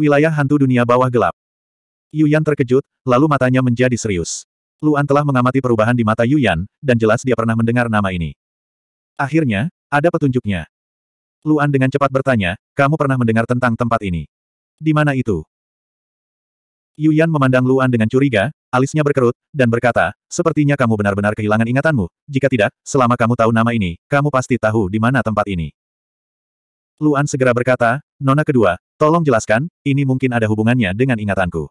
Wilayah hantu dunia bawah gelap. Yuyan terkejut, lalu matanya menjadi serius. Luan telah mengamati perubahan di mata Yuyan, dan jelas dia pernah mendengar nama ini. Akhirnya, ada petunjuknya. Luan dengan cepat bertanya, kamu pernah mendengar tentang tempat ini? Di mana itu? Yuyan memandang Luan dengan curiga, Alisnya berkerut, dan berkata, sepertinya kamu benar-benar kehilangan ingatanmu. Jika tidak, selama kamu tahu nama ini, kamu pasti tahu di mana tempat ini. Luan segera berkata, Nona kedua, tolong jelaskan, ini mungkin ada hubungannya dengan ingatanku.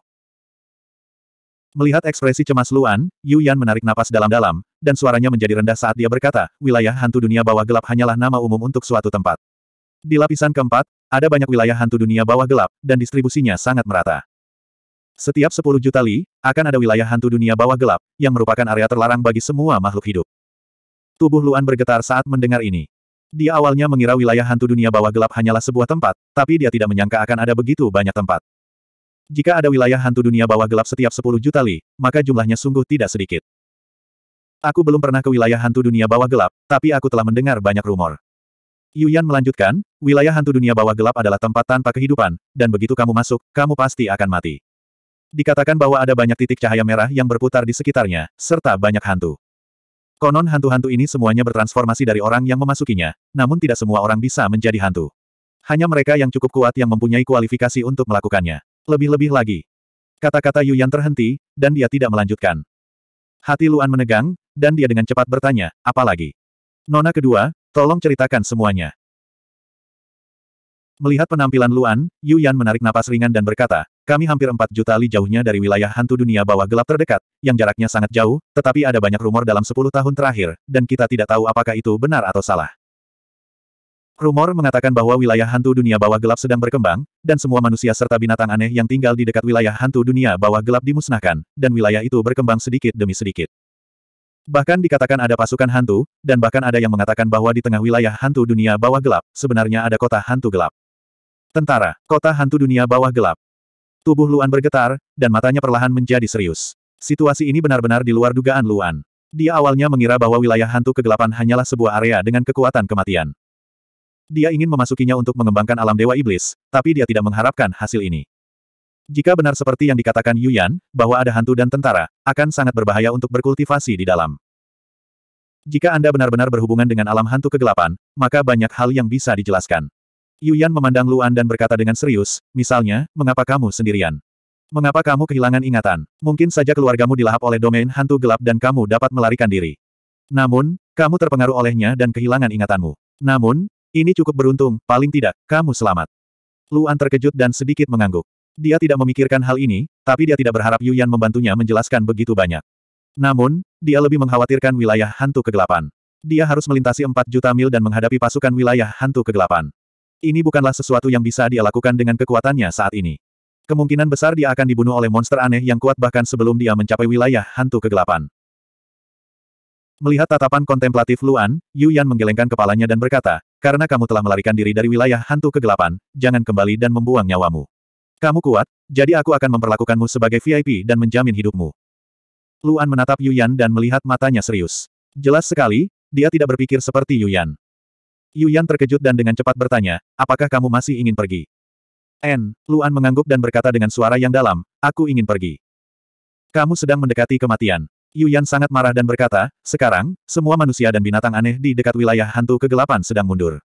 Melihat ekspresi cemas Luan, Yu Yan menarik napas dalam-dalam, dan suaranya menjadi rendah saat dia berkata, wilayah hantu dunia bawah gelap hanyalah nama umum untuk suatu tempat. Di lapisan keempat, ada banyak wilayah hantu dunia bawah gelap, dan distribusinya sangat merata. Setiap 10 juta li, akan ada wilayah hantu dunia bawah gelap, yang merupakan area terlarang bagi semua makhluk hidup. Tubuh Luan bergetar saat mendengar ini. Dia awalnya mengira wilayah hantu dunia bawah gelap hanyalah sebuah tempat, tapi dia tidak menyangka akan ada begitu banyak tempat. Jika ada wilayah hantu dunia bawah gelap setiap 10 juta li, maka jumlahnya sungguh tidak sedikit. Aku belum pernah ke wilayah hantu dunia bawah gelap, tapi aku telah mendengar banyak rumor. Yuyan melanjutkan, wilayah hantu dunia bawah gelap adalah tempat tanpa kehidupan, dan begitu kamu masuk, kamu pasti akan mati. Dikatakan bahwa ada banyak titik cahaya merah yang berputar di sekitarnya, serta banyak hantu. Konon hantu-hantu ini semuanya bertransformasi dari orang yang memasukinya, namun tidak semua orang bisa menjadi hantu. Hanya mereka yang cukup kuat yang mempunyai kualifikasi untuk melakukannya. Lebih-lebih lagi. Kata-kata Yu yang terhenti, dan dia tidak melanjutkan. Hati Luan menegang, dan dia dengan cepat bertanya, apalagi? Nona kedua, tolong ceritakan semuanya. Melihat penampilan Luan, Yan menarik napas ringan dan berkata, kami hampir 4 juta li jauhnya dari wilayah hantu dunia bawah gelap terdekat, yang jaraknya sangat jauh, tetapi ada banyak rumor dalam 10 tahun terakhir, dan kita tidak tahu apakah itu benar atau salah. Rumor mengatakan bahwa wilayah hantu dunia bawah gelap sedang berkembang, dan semua manusia serta binatang aneh yang tinggal di dekat wilayah hantu dunia bawah gelap dimusnahkan, dan wilayah itu berkembang sedikit demi sedikit. Bahkan dikatakan ada pasukan hantu, dan bahkan ada yang mengatakan bahwa di tengah wilayah hantu dunia bawah gelap, sebenarnya ada kota hantu gelap. Tentara, kota hantu dunia bawah gelap. Tubuh Luan bergetar, dan matanya perlahan menjadi serius. Situasi ini benar-benar di luar dugaan Luan. Dia awalnya mengira bahwa wilayah hantu kegelapan hanyalah sebuah area dengan kekuatan kematian. Dia ingin memasukinya untuk mengembangkan alam dewa iblis, tapi dia tidak mengharapkan hasil ini. Jika benar seperti yang dikatakan Yuyan, bahwa ada hantu dan tentara, akan sangat berbahaya untuk berkultivasi di dalam. Jika Anda benar-benar berhubungan dengan alam hantu kegelapan, maka banyak hal yang bisa dijelaskan. Yuyan memandang Luan dan berkata dengan serius, misalnya, mengapa kamu sendirian? Mengapa kamu kehilangan ingatan? Mungkin saja keluargamu dilahap oleh domain hantu gelap dan kamu dapat melarikan diri. Namun, kamu terpengaruh olehnya dan kehilangan ingatanmu. Namun, ini cukup beruntung, paling tidak, kamu selamat. Luan terkejut dan sedikit mengangguk. Dia tidak memikirkan hal ini, tapi dia tidak berharap Yuyan membantunya menjelaskan begitu banyak. Namun, dia lebih mengkhawatirkan wilayah hantu kegelapan. Dia harus melintasi 4 juta mil dan menghadapi pasukan wilayah hantu kegelapan. Ini bukanlah sesuatu yang bisa dia lakukan dengan kekuatannya saat ini. Kemungkinan besar dia akan dibunuh oleh monster aneh yang kuat bahkan sebelum dia mencapai wilayah hantu kegelapan. Melihat tatapan kontemplatif Luan, Yu Yan menggelengkan kepalanya dan berkata, karena kamu telah melarikan diri dari wilayah hantu kegelapan, jangan kembali dan membuang nyawamu. Kamu kuat, jadi aku akan memperlakukanmu sebagai VIP dan menjamin hidupmu. Luan menatap Yu Yan dan melihat matanya serius. Jelas sekali, dia tidak berpikir seperti Yu Yan. Yuyan terkejut dan dengan cepat bertanya, apakah kamu masih ingin pergi? N. Luan mengangguk dan berkata dengan suara yang dalam, aku ingin pergi. Kamu sedang mendekati kematian. Yuyan sangat marah dan berkata, sekarang, semua manusia dan binatang aneh di dekat wilayah hantu kegelapan sedang mundur.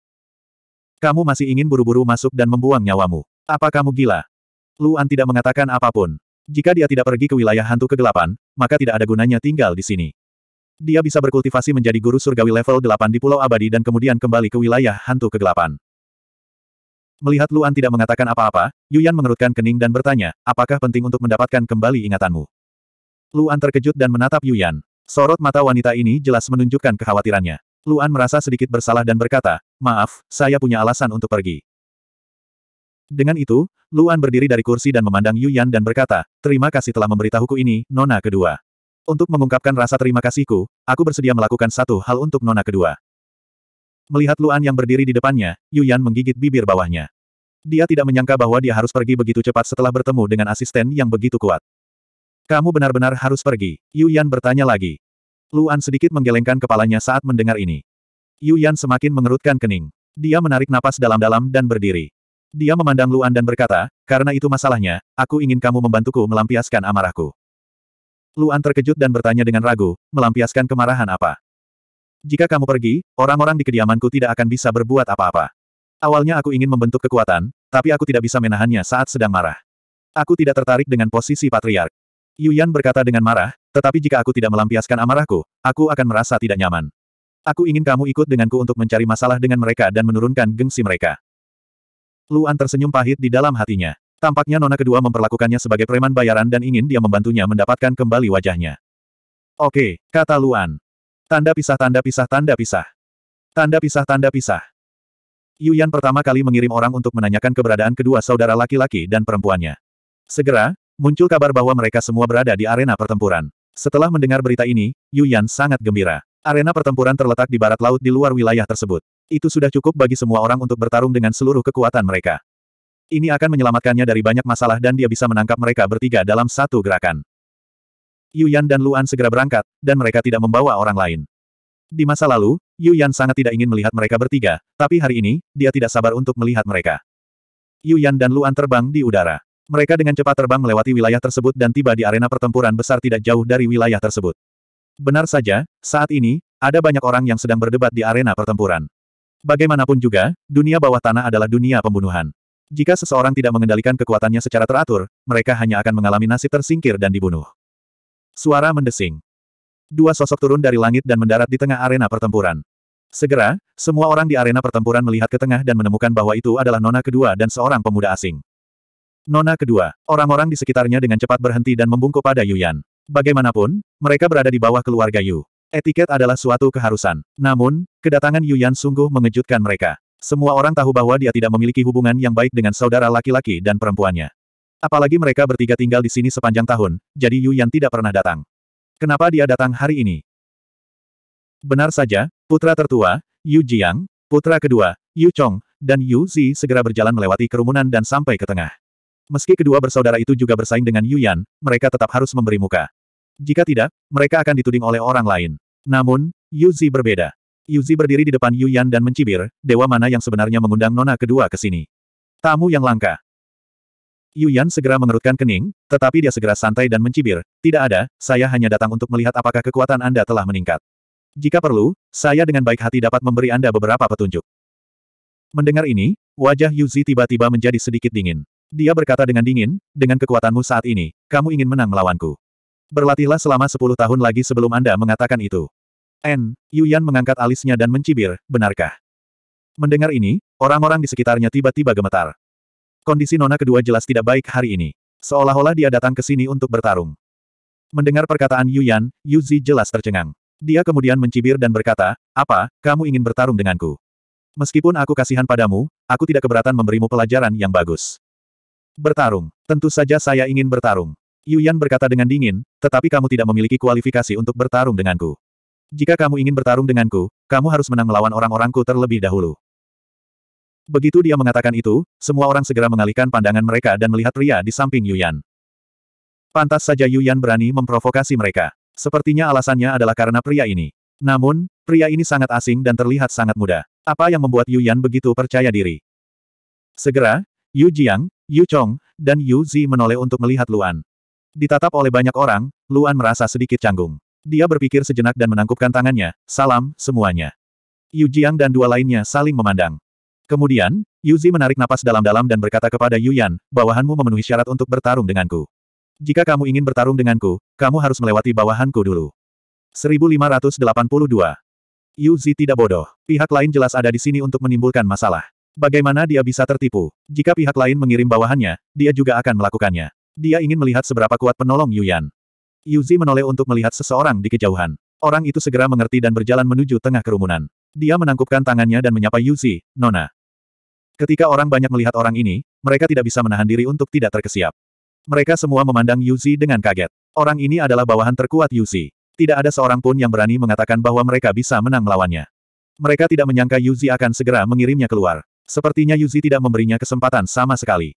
Kamu masih ingin buru-buru masuk dan membuang nyawamu. Apa kamu gila? Luan tidak mengatakan apapun. Jika dia tidak pergi ke wilayah hantu kegelapan, maka tidak ada gunanya tinggal di sini. Dia bisa berkultivasi menjadi guru surgawi level 8 di Pulau Abadi dan kemudian kembali ke wilayah hantu kegelapan. Melihat Luan tidak mengatakan apa-apa, Yuyan mengerutkan kening dan bertanya, apakah penting untuk mendapatkan kembali ingatanmu? Luan terkejut dan menatap Yuyan. Sorot mata wanita ini jelas menunjukkan kekhawatirannya. Luan merasa sedikit bersalah dan berkata, maaf, saya punya alasan untuk pergi. Dengan itu, Luan berdiri dari kursi dan memandang Yuyan dan berkata, terima kasih telah memberitahuku ini, nona kedua. Untuk mengungkapkan rasa terima kasihku, aku bersedia melakukan satu hal untuk nona kedua. Melihat Luan yang berdiri di depannya, Yuyan menggigit bibir bawahnya. Dia tidak menyangka bahwa dia harus pergi begitu cepat setelah bertemu dengan asisten yang begitu kuat. Kamu benar-benar harus pergi, Yuyan bertanya lagi. Luan sedikit menggelengkan kepalanya saat mendengar ini. Yuyan semakin mengerutkan kening. Dia menarik napas dalam-dalam dan berdiri. Dia memandang Luan dan berkata, karena itu masalahnya, aku ingin kamu membantuku melampiaskan amarahku. Luan terkejut dan bertanya dengan ragu, melampiaskan kemarahan apa. Jika kamu pergi, orang-orang di kediamanku tidak akan bisa berbuat apa-apa. Awalnya aku ingin membentuk kekuatan, tapi aku tidak bisa menahannya saat sedang marah. Aku tidak tertarik dengan posisi patriark. Yu Yan berkata dengan marah, tetapi jika aku tidak melampiaskan amarahku, aku akan merasa tidak nyaman. Aku ingin kamu ikut denganku untuk mencari masalah dengan mereka dan menurunkan gengsi mereka. Luan tersenyum pahit di dalam hatinya. Tampaknya nona kedua memperlakukannya sebagai preman bayaran dan ingin dia membantunya mendapatkan kembali wajahnya. Oke, kata Luan. Tanda pisah tanda pisah tanda pisah. Tanda pisah tanda pisah. Yuyan pertama kali mengirim orang untuk menanyakan keberadaan kedua saudara laki-laki dan perempuannya. Segera, muncul kabar bahwa mereka semua berada di arena pertempuran. Setelah mendengar berita ini, Yuyan sangat gembira. Arena pertempuran terletak di barat laut di luar wilayah tersebut. Itu sudah cukup bagi semua orang untuk bertarung dengan seluruh kekuatan mereka. Ini akan menyelamatkannya dari banyak masalah dan dia bisa menangkap mereka bertiga dalam satu gerakan. Yuyan dan Luan segera berangkat, dan mereka tidak membawa orang lain. Di masa lalu, Yuyan sangat tidak ingin melihat mereka bertiga, tapi hari ini, dia tidak sabar untuk melihat mereka. Yuyan dan Luan terbang di udara. Mereka dengan cepat terbang melewati wilayah tersebut dan tiba di arena pertempuran besar tidak jauh dari wilayah tersebut. Benar saja, saat ini, ada banyak orang yang sedang berdebat di arena pertempuran. Bagaimanapun juga, dunia bawah tanah adalah dunia pembunuhan. Jika seseorang tidak mengendalikan kekuatannya secara teratur, mereka hanya akan mengalami nasib tersingkir dan dibunuh. Suara mendesing. Dua sosok turun dari langit dan mendarat di tengah arena pertempuran. Segera, semua orang di arena pertempuran melihat ke tengah dan menemukan bahwa itu adalah Nona kedua dan seorang pemuda asing. Nona kedua, orang-orang di sekitarnya dengan cepat berhenti dan membungkuk pada Yuyan. Bagaimanapun, mereka berada di bawah keluarga Yu. Etiket adalah suatu keharusan. Namun, kedatangan Yuyan sungguh mengejutkan mereka. Semua orang tahu bahwa dia tidak memiliki hubungan yang baik dengan saudara laki-laki dan perempuannya. Apalagi mereka bertiga tinggal di sini sepanjang tahun, jadi Yu Yan tidak pernah datang. Kenapa dia datang hari ini? Benar saja, putra tertua, Yu Jiang, putra kedua, Yu Chong, dan Yu Zi segera berjalan melewati kerumunan dan sampai ke tengah. Meski kedua bersaudara itu juga bersaing dengan Yu Yan, mereka tetap harus memberi muka. Jika tidak, mereka akan dituding oleh orang lain. Namun, Yu Zi berbeda. Yuzi berdiri di depan Yuyan dan mencibir, dewa mana yang sebenarnya mengundang nona kedua ke sini. Tamu yang langka. Yuyan segera mengerutkan kening, tetapi dia segera santai dan mencibir, tidak ada, saya hanya datang untuk melihat apakah kekuatan Anda telah meningkat. Jika perlu, saya dengan baik hati dapat memberi Anda beberapa petunjuk. Mendengar ini, wajah Yuzi tiba-tiba menjadi sedikit dingin. Dia berkata dengan dingin, dengan kekuatanmu saat ini, kamu ingin menang melawanku. Berlatihlah selama 10 tahun lagi sebelum Anda mengatakan itu. N, Yuyan mengangkat alisnya dan mencibir, benarkah? Mendengar ini, orang-orang di sekitarnya tiba-tiba gemetar. Kondisi nona kedua jelas tidak baik hari ini. Seolah-olah dia datang ke sini untuk bertarung. Mendengar perkataan Yuyan, Yuzi jelas tercengang. Dia kemudian mencibir dan berkata, apa, kamu ingin bertarung denganku? Meskipun aku kasihan padamu, aku tidak keberatan memberimu pelajaran yang bagus. Bertarung. Tentu saja saya ingin bertarung. Yuyan berkata dengan dingin, tetapi kamu tidak memiliki kualifikasi untuk bertarung denganku. Jika kamu ingin bertarung denganku, kamu harus menang melawan orang-orangku terlebih dahulu. Begitu dia mengatakan itu, semua orang segera mengalihkan pandangan mereka dan melihat pria di samping Yuyan. Pantas saja Yuyan berani memprovokasi mereka. Sepertinya alasannya adalah karena pria ini. Namun, pria ini sangat asing dan terlihat sangat muda. Apa yang membuat Yuyan begitu percaya diri? Segera, Yu Jiang, Yu Chong, dan Yu Zi menoleh untuk melihat Luan. Ditatap oleh banyak orang, Luan merasa sedikit canggung. Dia berpikir sejenak dan menangkupkan tangannya, salam, semuanya. Yu Jiang dan dua lainnya saling memandang. Kemudian, Yu Zi menarik napas dalam-dalam dan berkata kepada Yu Yan, bawahanmu memenuhi syarat untuk bertarung denganku. Jika kamu ingin bertarung denganku, kamu harus melewati bawahanku dulu. 1582. Zi tidak bodoh. Pihak lain jelas ada di sini untuk menimbulkan masalah. Bagaimana dia bisa tertipu? Jika pihak lain mengirim bawahannya, dia juga akan melakukannya. Dia ingin melihat seberapa kuat penolong Yu Yan. Yuzi menoleh untuk melihat seseorang di kejauhan. Orang itu segera mengerti dan berjalan menuju tengah kerumunan. Dia menangkupkan tangannya dan menyapa Yuzi, Nona. Ketika orang banyak melihat orang ini, mereka tidak bisa menahan diri untuk tidak terkesiap. Mereka semua memandang Yuzi dengan kaget. Orang ini adalah bawahan terkuat Yuzi. Tidak ada seorang pun yang berani mengatakan bahwa mereka bisa menang melawannya. Mereka tidak menyangka Yuzi akan segera mengirimnya keluar. Sepertinya Yuzi tidak memberinya kesempatan sama sekali.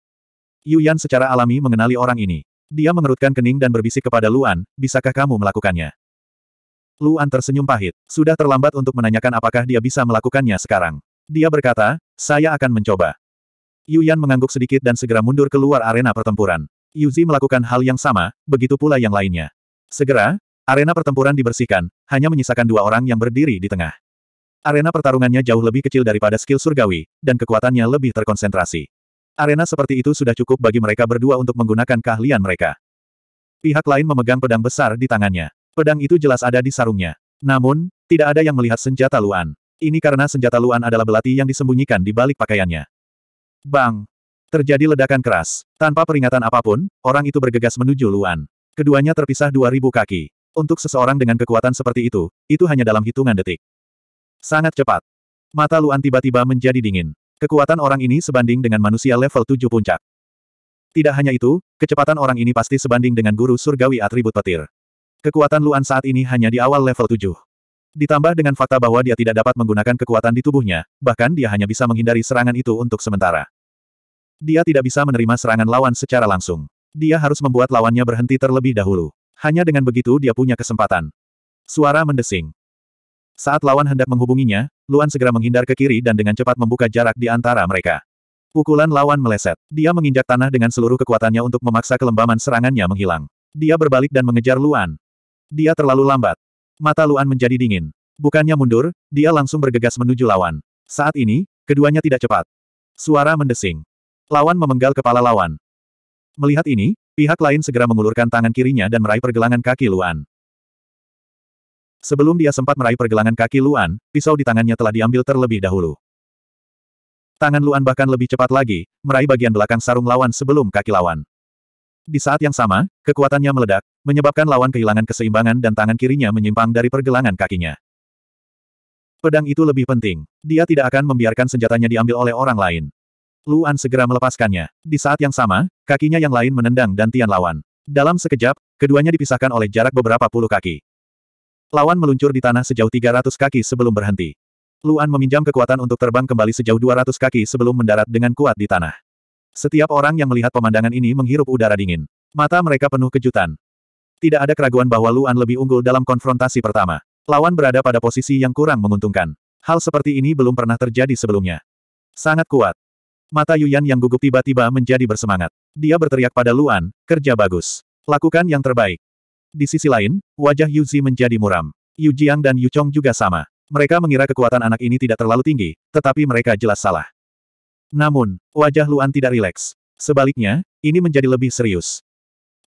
Yuyan secara alami mengenali orang ini. Dia mengerutkan kening dan berbisik kepada Luan, bisakah kamu melakukannya? Luan tersenyum pahit. Sudah terlambat untuk menanyakan apakah dia bisa melakukannya sekarang. Dia berkata, saya akan mencoba. Yuan mengangguk sedikit dan segera mundur keluar arena pertempuran. Yuzi melakukan hal yang sama, begitu pula yang lainnya. Segera, arena pertempuran dibersihkan, hanya menyisakan dua orang yang berdiri di tengah. Arena pertarungannya jauh lebih kecil daripada skill surgawi, dan kekuatannya lebih terkonsentrasi. Arena seperti itu sudah cukup bagi mereka berdua untuk menggunakan keahlian mereka. Pihak lain memegang pedang besar di tangannya. Pedang itu jelas ada di sarungnya. Namun, tidak ada yang melihat senjata Luan. Ini karena senjata Luan adalah belati yang disembunyikan di balik pakaiannya. Bang! Terjadi ledakan keras. Tanpa peringatan apapun, orang itu bergegas menuju Luan. Keduanya terpisah 2000 kaki. Untuk seseorang dengan kekuatan seperti itu, itu hanya dalam hitungan detik. Sangat cepat. Mata Luan tiba-tiba menjadi dingin. Kekuatan orang ini sebanding dengan manusia level 7 puncak. Tidak hanya itu, kecepatan orang ini pasti sebanding dengan guru surgawi atribut petir. Kekuatan Luan saat ini hanya di awal level 7. Ditambah dengan fakta bahwa dia tidak dapat menggunakan kekuatan di tubuhnya, bahkan dia hanya bisa menghindari serangan itu untuk sementara. Dia tidak bisa menerima serangan lawan secara langsung. Dia harus membuat lawannya berhenti terlebih dahulu. Hanya dengan begitu dia punya kesempatan. Suara mendesing. Saat lawan hendak menghubunginya, Luan segera menghindar ke kiri dan dengan cepat membuka jarak di antara mereka. Pukulan lawan meleset. Dia menginjak tanah dengan seluruh kekuatannya untuk memaksa kelembaman serangannya menghilang. Dia berbalik dan mengejar Luan. Dia terlalu lambat. Mata Luan menjadi dingin. Bukannya mundur, dia langsung bergegas menuju lawan. Saat ini, keduanya tidak cepat. Suara mendesing. Lawan memenggal kepala lawan. Melihat ini, pihak lain segera mengulurkan tangan kirinya dan meraih pergelangan kaki Luan. Sebelum dia sempat meraih pergelangan kaki Luan, pisau di tangannya telah diambil terlebih dahulu. Tangan Luan bahkan lebih cepat lagi, meraih bagian belakang sarung lawan sebelum kaki lawan. Di saat yang sama, kekuatannya meledak, menyebabkan lawan kehilangan keseimbangan dan tangan kirinya menyimpang dari pergelangan kakinya. Pedang itu lebih penting. Dia tidak akan membiarkan senjatanya diambil oleh orang lain. Luan segera melepaskannya. Di saat yang sama, kakinya yang lain menendang dan Tian lawan. Dalam sekejap, keduanya dipisahkan oleh jarak beberapa puluh kaki. Lawan meluncur di tanah sejauh 300 kaki sebelum berhenti. Luan meminjam kekuatan untuk terbang kembali sejauh 200 kaki sebelum mendarat dengan kuat di tanah. Setiap orang yang melihat pemandangan ini menghirup udara dingin. Mata mereka penuh kejutan. Tidak ada keraguan bahwa Luan lebih unggul dalam konfrontasi pertama. Lawan berada pada posisi yang kurang menguntungkan. Hal seperti ini belum pernah terjadi sebelumnya. Sangat kuat. Mata Yuyan yang gugup tiba-tiba menjadi bersemangat. Dia berteriak pada Luan, kerja bagus. Lakukan yang terbaik. Di sisi lain, wajah Yu Zi menjadi muram. Yu Jiang dan Yu Chong juga sama. Mereka mengira kekuatan anak ini tidak terlalu tinggi, tetapi mereka jelas salah. Namun, wajah Luan tidak rileks. Sebaliknya, ini menjadi lebih serius.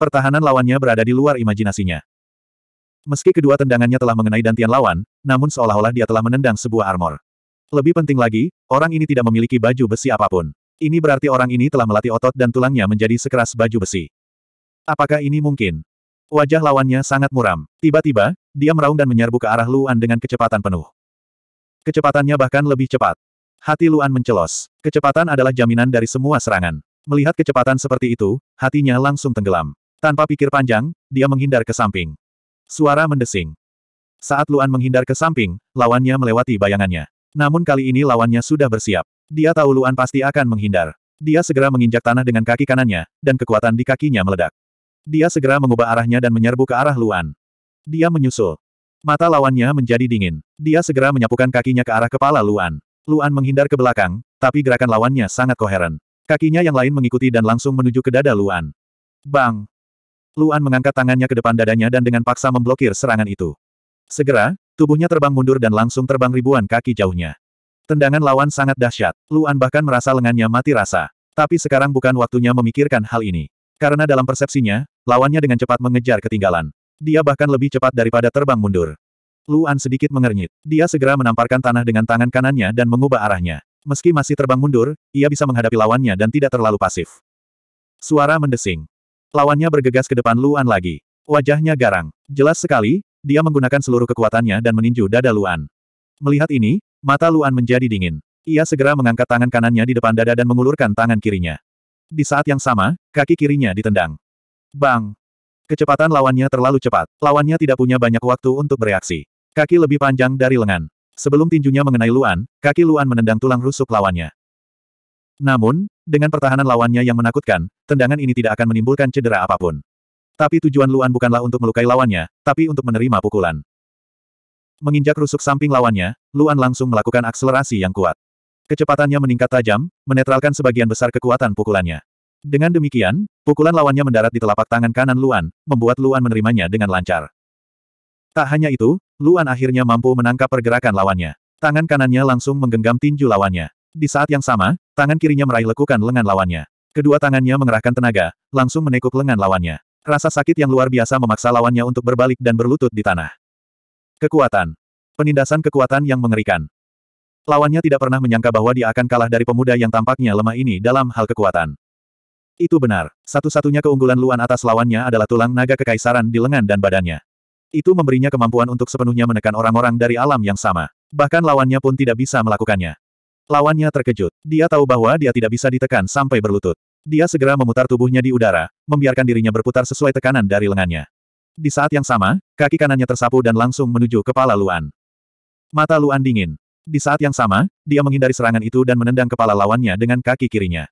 Pertahanan lawannya berada di luar imajinasinya. Meski kedua tendangannya telah mengenai dantian lawan, namun seolah-olah dia telah menendang sebuah armor. Lebih penting lagi, orang ini tidak memiliki baju besi apapun. Ini berarti orang ini telah melatih otot dan tulangnya menjadi sekeras baju besi. Apakah ini mungkin? Wajah lawannya sangat muram. Tiba-tiba, dia meraung dan menyerbu ke arah Luan dengan kecepatan penuh. Kecepatannya bahkan lebih cepat. Hati Luan mencelos. Kecepatan adalah jaminan dari semua serangan. Melihat kecepatan seperti itu, hatinya langsung tenggelam. Tanpa pikir panjang, dia menghindar ke samping. Suara mendesing. Saat Luan menghindar ke samping, lawannya melewati bayangannya. Namun kali ini lawannya sudah bersiap. Dia tahu Luan pasti akan menghindar. Dia segera menginjak tanah dengan kaki kanannya, dan kekuatan di kakinya meledak. Dia segera mengubah arahnya dan menyerbu ke arah Luan. Dia menyusul. Mata lawannya menjadi dingin. Dia segera menyapukan kakinya ke arah kepala Luan. Luan menghindar ke belakang, tapi gerakan lawannya sangat koheren. Kakinya yang lain mengikuti dan langsung menuju ke dada Luan. Bang! Luan mengangkat tangannya ke depan dadanya dan dengan paksa memblokir serangan itu. Segera, tubuhnya terbang mundur dan langsung terbang ribuan kaki jauhnya. Tendangan lawan sangat dahsyat. Luan bahkan merasa lengannya mati rasa. Tapi sekarang bukan waktunya memikirkan hal ini. Karena dalam persepsinya, lawannya dengan cepat mengejar ketinggalan. Dia bahkan lebih cepat daripada terbang mundur. Luan sedikit mengernyit. Dia segera menamparkan tanah dengan tangan kanannya dan mengubah arahnya. Meski masih terbang mundur, ia bisa menghadapi lawannya dan tidak terlalu pasif. Suara mendesing. Lawannya bergegas ke depan Luan lagi. Wajahnya garang. Jelas sekali, dia menggunakan seluruh kekuatannya dan meninju dada Luan. Melihat ini, mata Luan menjadi dingin. Ia segera mengangkat tangan kanannya di depan dada dan mengulurkan tangan kirinya. Di saat yang sama, kaki kirinya ditendang. Bang! Kecepatan lawannya terlalu cepat. Lawannya tidak punya banyak waktu untuk bereaksi. Kaki lebih panjang dari lengan. Sebelum tinjunya mengenai Luan, kaki Luan menendang tulang rusuk lawannya. Namun, dengan pertahanan lawannya yang menakutkan, tendangan ini tidak akan menimbulkan cedera apapun. Tapi tujuan Luan bukanlah untuk melukai lawannya, tapi untuk menerima pukulan. Menginjak rusuk samping lawannya, Luan langsung melakukan akselerasi yang kuat. Kecepatannya meningkat tajam, menetralkan sebagian besar kekuatan pukulannya. Dengan demikian, pukulan lawannya mendarat di telapak tangan kanan Luan, membuat Luan menerimanya dengan lancar. Tak hanya itu, Luan akhirnya mampu menangkap pergerakan lawannya. Tangan kanannya langsung menggenggam tinju lawannya. Di saat yang sama, tangan kirinya meraih lekukan lengan lawannya. Kedua tangannya mengerahkan tenaga, langsung menekuk lengan lawannya. Rasa sakit yang luar biasa memaksa lawannya untuk berbalik dan berlutut di tanah. Kekuatan. Penindasan kekuatan yang mengerikan. Lawannya tidak pernah menyangka bahwa dia akan kalah dari pemuda yang tampaknya lemah ini dalam hal kekuatan. Itu benar. Satu-satunya keunggulan Luan atas lawannya adalah tulang naga kekaisaran di lengan dan badannya. Itu memberinya kemampuan untuk sepenuhnya menekan orang-orang dari alam yang sama. Bahkan lawannya pun tidak bisa melakukannya. Lawannya terkejut. Dia tahu bahwa dia tidak bisa ditekan sampai berlutut. Dia segera memutar tubuhnya di udara, membiarkan dirinya berputar sesuai tekanan dari lengannya. Di saat yang sama, kaki kanannya tersapu dan langsung menuju kepala Luan. Mata Luan dingin. Di saat yang sama, dia menghindari serangan itu dan menendang kepala lawannya dengan kaki kirinya.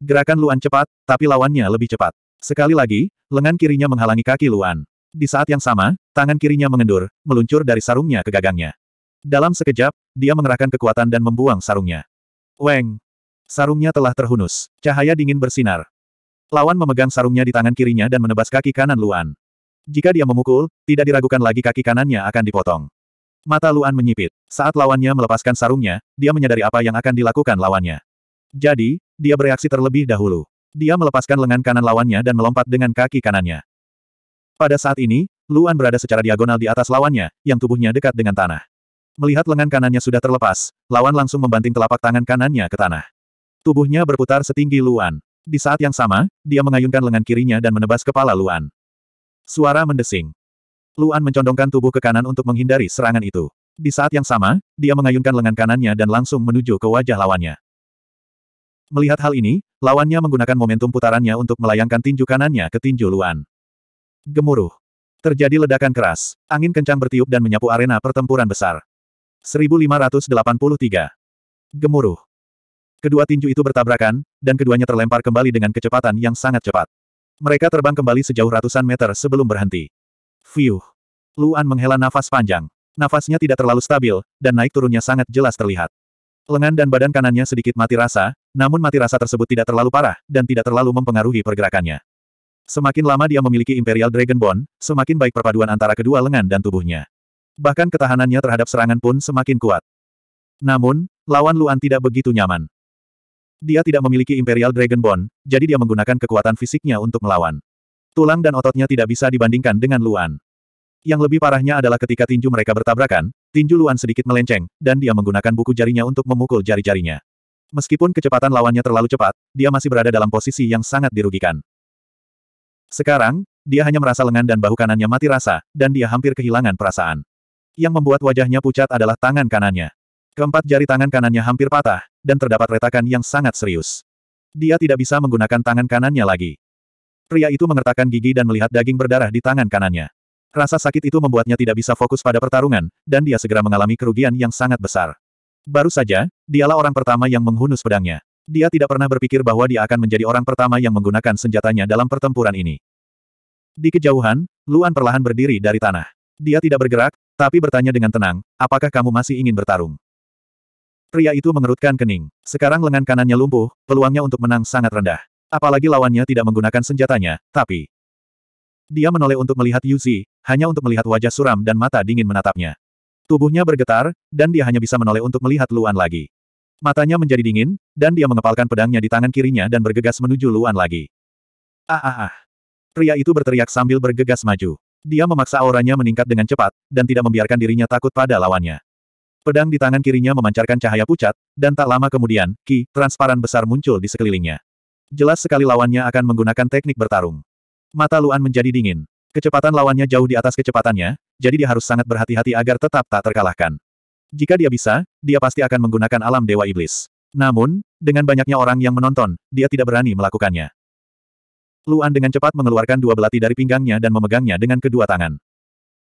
Gerakan Luan cepat, tapi lawannya lebih cepat. Sekali lagi, lengan kirinya menghalangi kaki Luan. Di saat yang sama, tangan kirinya mengendur, meluncur dari sarungnya ke gagangnya. Dalam sekejap, dia mengerahkan kekuatan dan membuang sarungnya. Weng! Sarungnya telah terhunus. Cahaya dingin bersinar. Lawan memegang sarungnya di tangan kirinya dan menebas kaki kanan Luan. Jika dia memukul, tidak diragukan lagi kaki kanannya akan dipotong. Mata Luan menyipit. Saat lawannya melepaskan sarungnya, dia menyadari apa yang akan dilakukan lawannya. Jadi, dia bereaksi terlebih dahulu. Dia melepaskan lengan kanan lawannya dan melompat dengan kaki kanannya. Pada saat ini, Luan berada secara diagonal di atas lawannya, yang tubuhnya dekat dengan tanah. Melihat lengan kanannya sudah terlepas, lawan langsung membanting telapak tangan kanannya ke tanah. Tubuhnya berputar setinggi Luan. Di saat yang sama, dia mengayunkan lengan kirinya dan menebas kepala Luan. Suara mendesing. Luan mencondongkan tubuh ke kanan untuk menghindari serangan itu. Di saat yang sama, dia mengayunkan lengan kanannya dan langsung menuju ke wajah lawannya. Melihat hal ini, lawannya menggunakan momentum putarannya untuk melayangkan tinju kanannya ke tinju Luan. Gemuruh. Terjadi ledakan keras. Angin kencang bertiup dan menyapu arena pertempuran besar. 1583. Gemuruh. Kedua tinju itu bertabrakan, dan keduanya terlempar kembali dengan kecepatan yang sangat cepat. Mereka terbang kembali sejauh ratusan meter sebelum berhenti. Fiuh. Luan menghela nafas panjang. Nafasnya tidak terlalu stabil, dan naik turunnya sangat jelas terlihat. Lengan dan badan kanannya sedikit mati rasa, namun mati rasa tersebut tidak terlalu parah, dan tidak terlalu mempengaruhi pergerakannya. Semakin lama dia memiliki Imperial Dragon Bond, semakin baik perpaduan antara kedua lengan dan tubuhnya. Bahkan ketahanannya terhadap serangan pun semakin kuat. Namun, lawan Luan tidak begitu nyaman. Dia tidak memiliki Imperial Dragon Bond, jadi dia menggunakan kekuatan fisiknya untuk melawan. Tulang dan ototnya tidak bisa dibandingkan dengan Luan. Yang lebih parahnya adalah ketika tinju mereka bertabrakan, tinju Luan sedikit melenceng, dan dia menggunakan buku jarinya untuk memukul jari-jarinya. Meskipun kecepatan lawannya terlalu cepat, dia masih berada dalam posisi yang sangat dirugikan. Sekarang, dia hanya merasa lengan dan bahu kanannya mati rasa, dan dia hampir kehilangan perasaan. Yang membuat wajahnya pucat adalah tangan kanannya. Keempat jari tangan kanannya hampir patah, dan terdapat retakan yang sangat serius. Dia tidak bisa menggunakan tangan kanannya lagi. Pria itu mengertakkan gigi dan melihat daging berdarah di tangan kanannya. Rasa sakit itu membuatnya tidak bisa fokus pada pertarungan, dan dia segera mengalami kerugian yang sangat besar. Baru saja, dialah orang pertama yang menghunus pedangnya. Dia tidak pernah berpikir bahwa dia akan menjadi orang pertama yang menggunakan senjatanya dalam pertempuran ini. Di kejauhan, Luan perlahan berdiri dari tanah. Dia tidak bergerak, tapi bertanya dengan tenang, apakah kamu masih ingin bertarung? Pria itu mengerutkan kening. Sekarang lengan kanannya lumpuh, peluangnya untuk menang sangat rendah. Apalagi lawannya tidak menggunakan senjatanya, tapi... Dia menoleh untuk melihat Yuzi, hanya untuk melihat wajah suram dan mata dingin menatapnya. Tubuhnya bergetar, dan dia hanya bisa menoleh untuk melihat Luan lagi. Matanya menjadi dingin, dan dia mengepalkan pedangnya di tangan kirinya dan bergegas menuju Luan lagi. Ah ah ah. Pria itu berteriak sambil bergegas maju. Dia memaksa auranya meningkat dengan cepat, dan tidak membiarkan dirinya takut pada lawannya. Pedang di tangan kirinya memancarkan cahaya pucat, dan tak lama kemudian, ki transparan besar muncul di sekelilingnya. Jelas sekali lawannya akan menggunakan teknik bertarung. Mata Luan menjadi dingin. Kecepatan lawannya jauh di atas kecepatannya, jadi dia harus sangat berhati-hati agar tetap tak terkalahkan. Jika dia bisa, dia pasti akan menggunakan alam Dewa Iblis. Namun, dengan banyaknya orang yang menonton, dia tidak berani melakukannya. Luan dengan cepat mengeluarkan dua belati dari pinggangnya dan memegangnya dengan kedua tangan.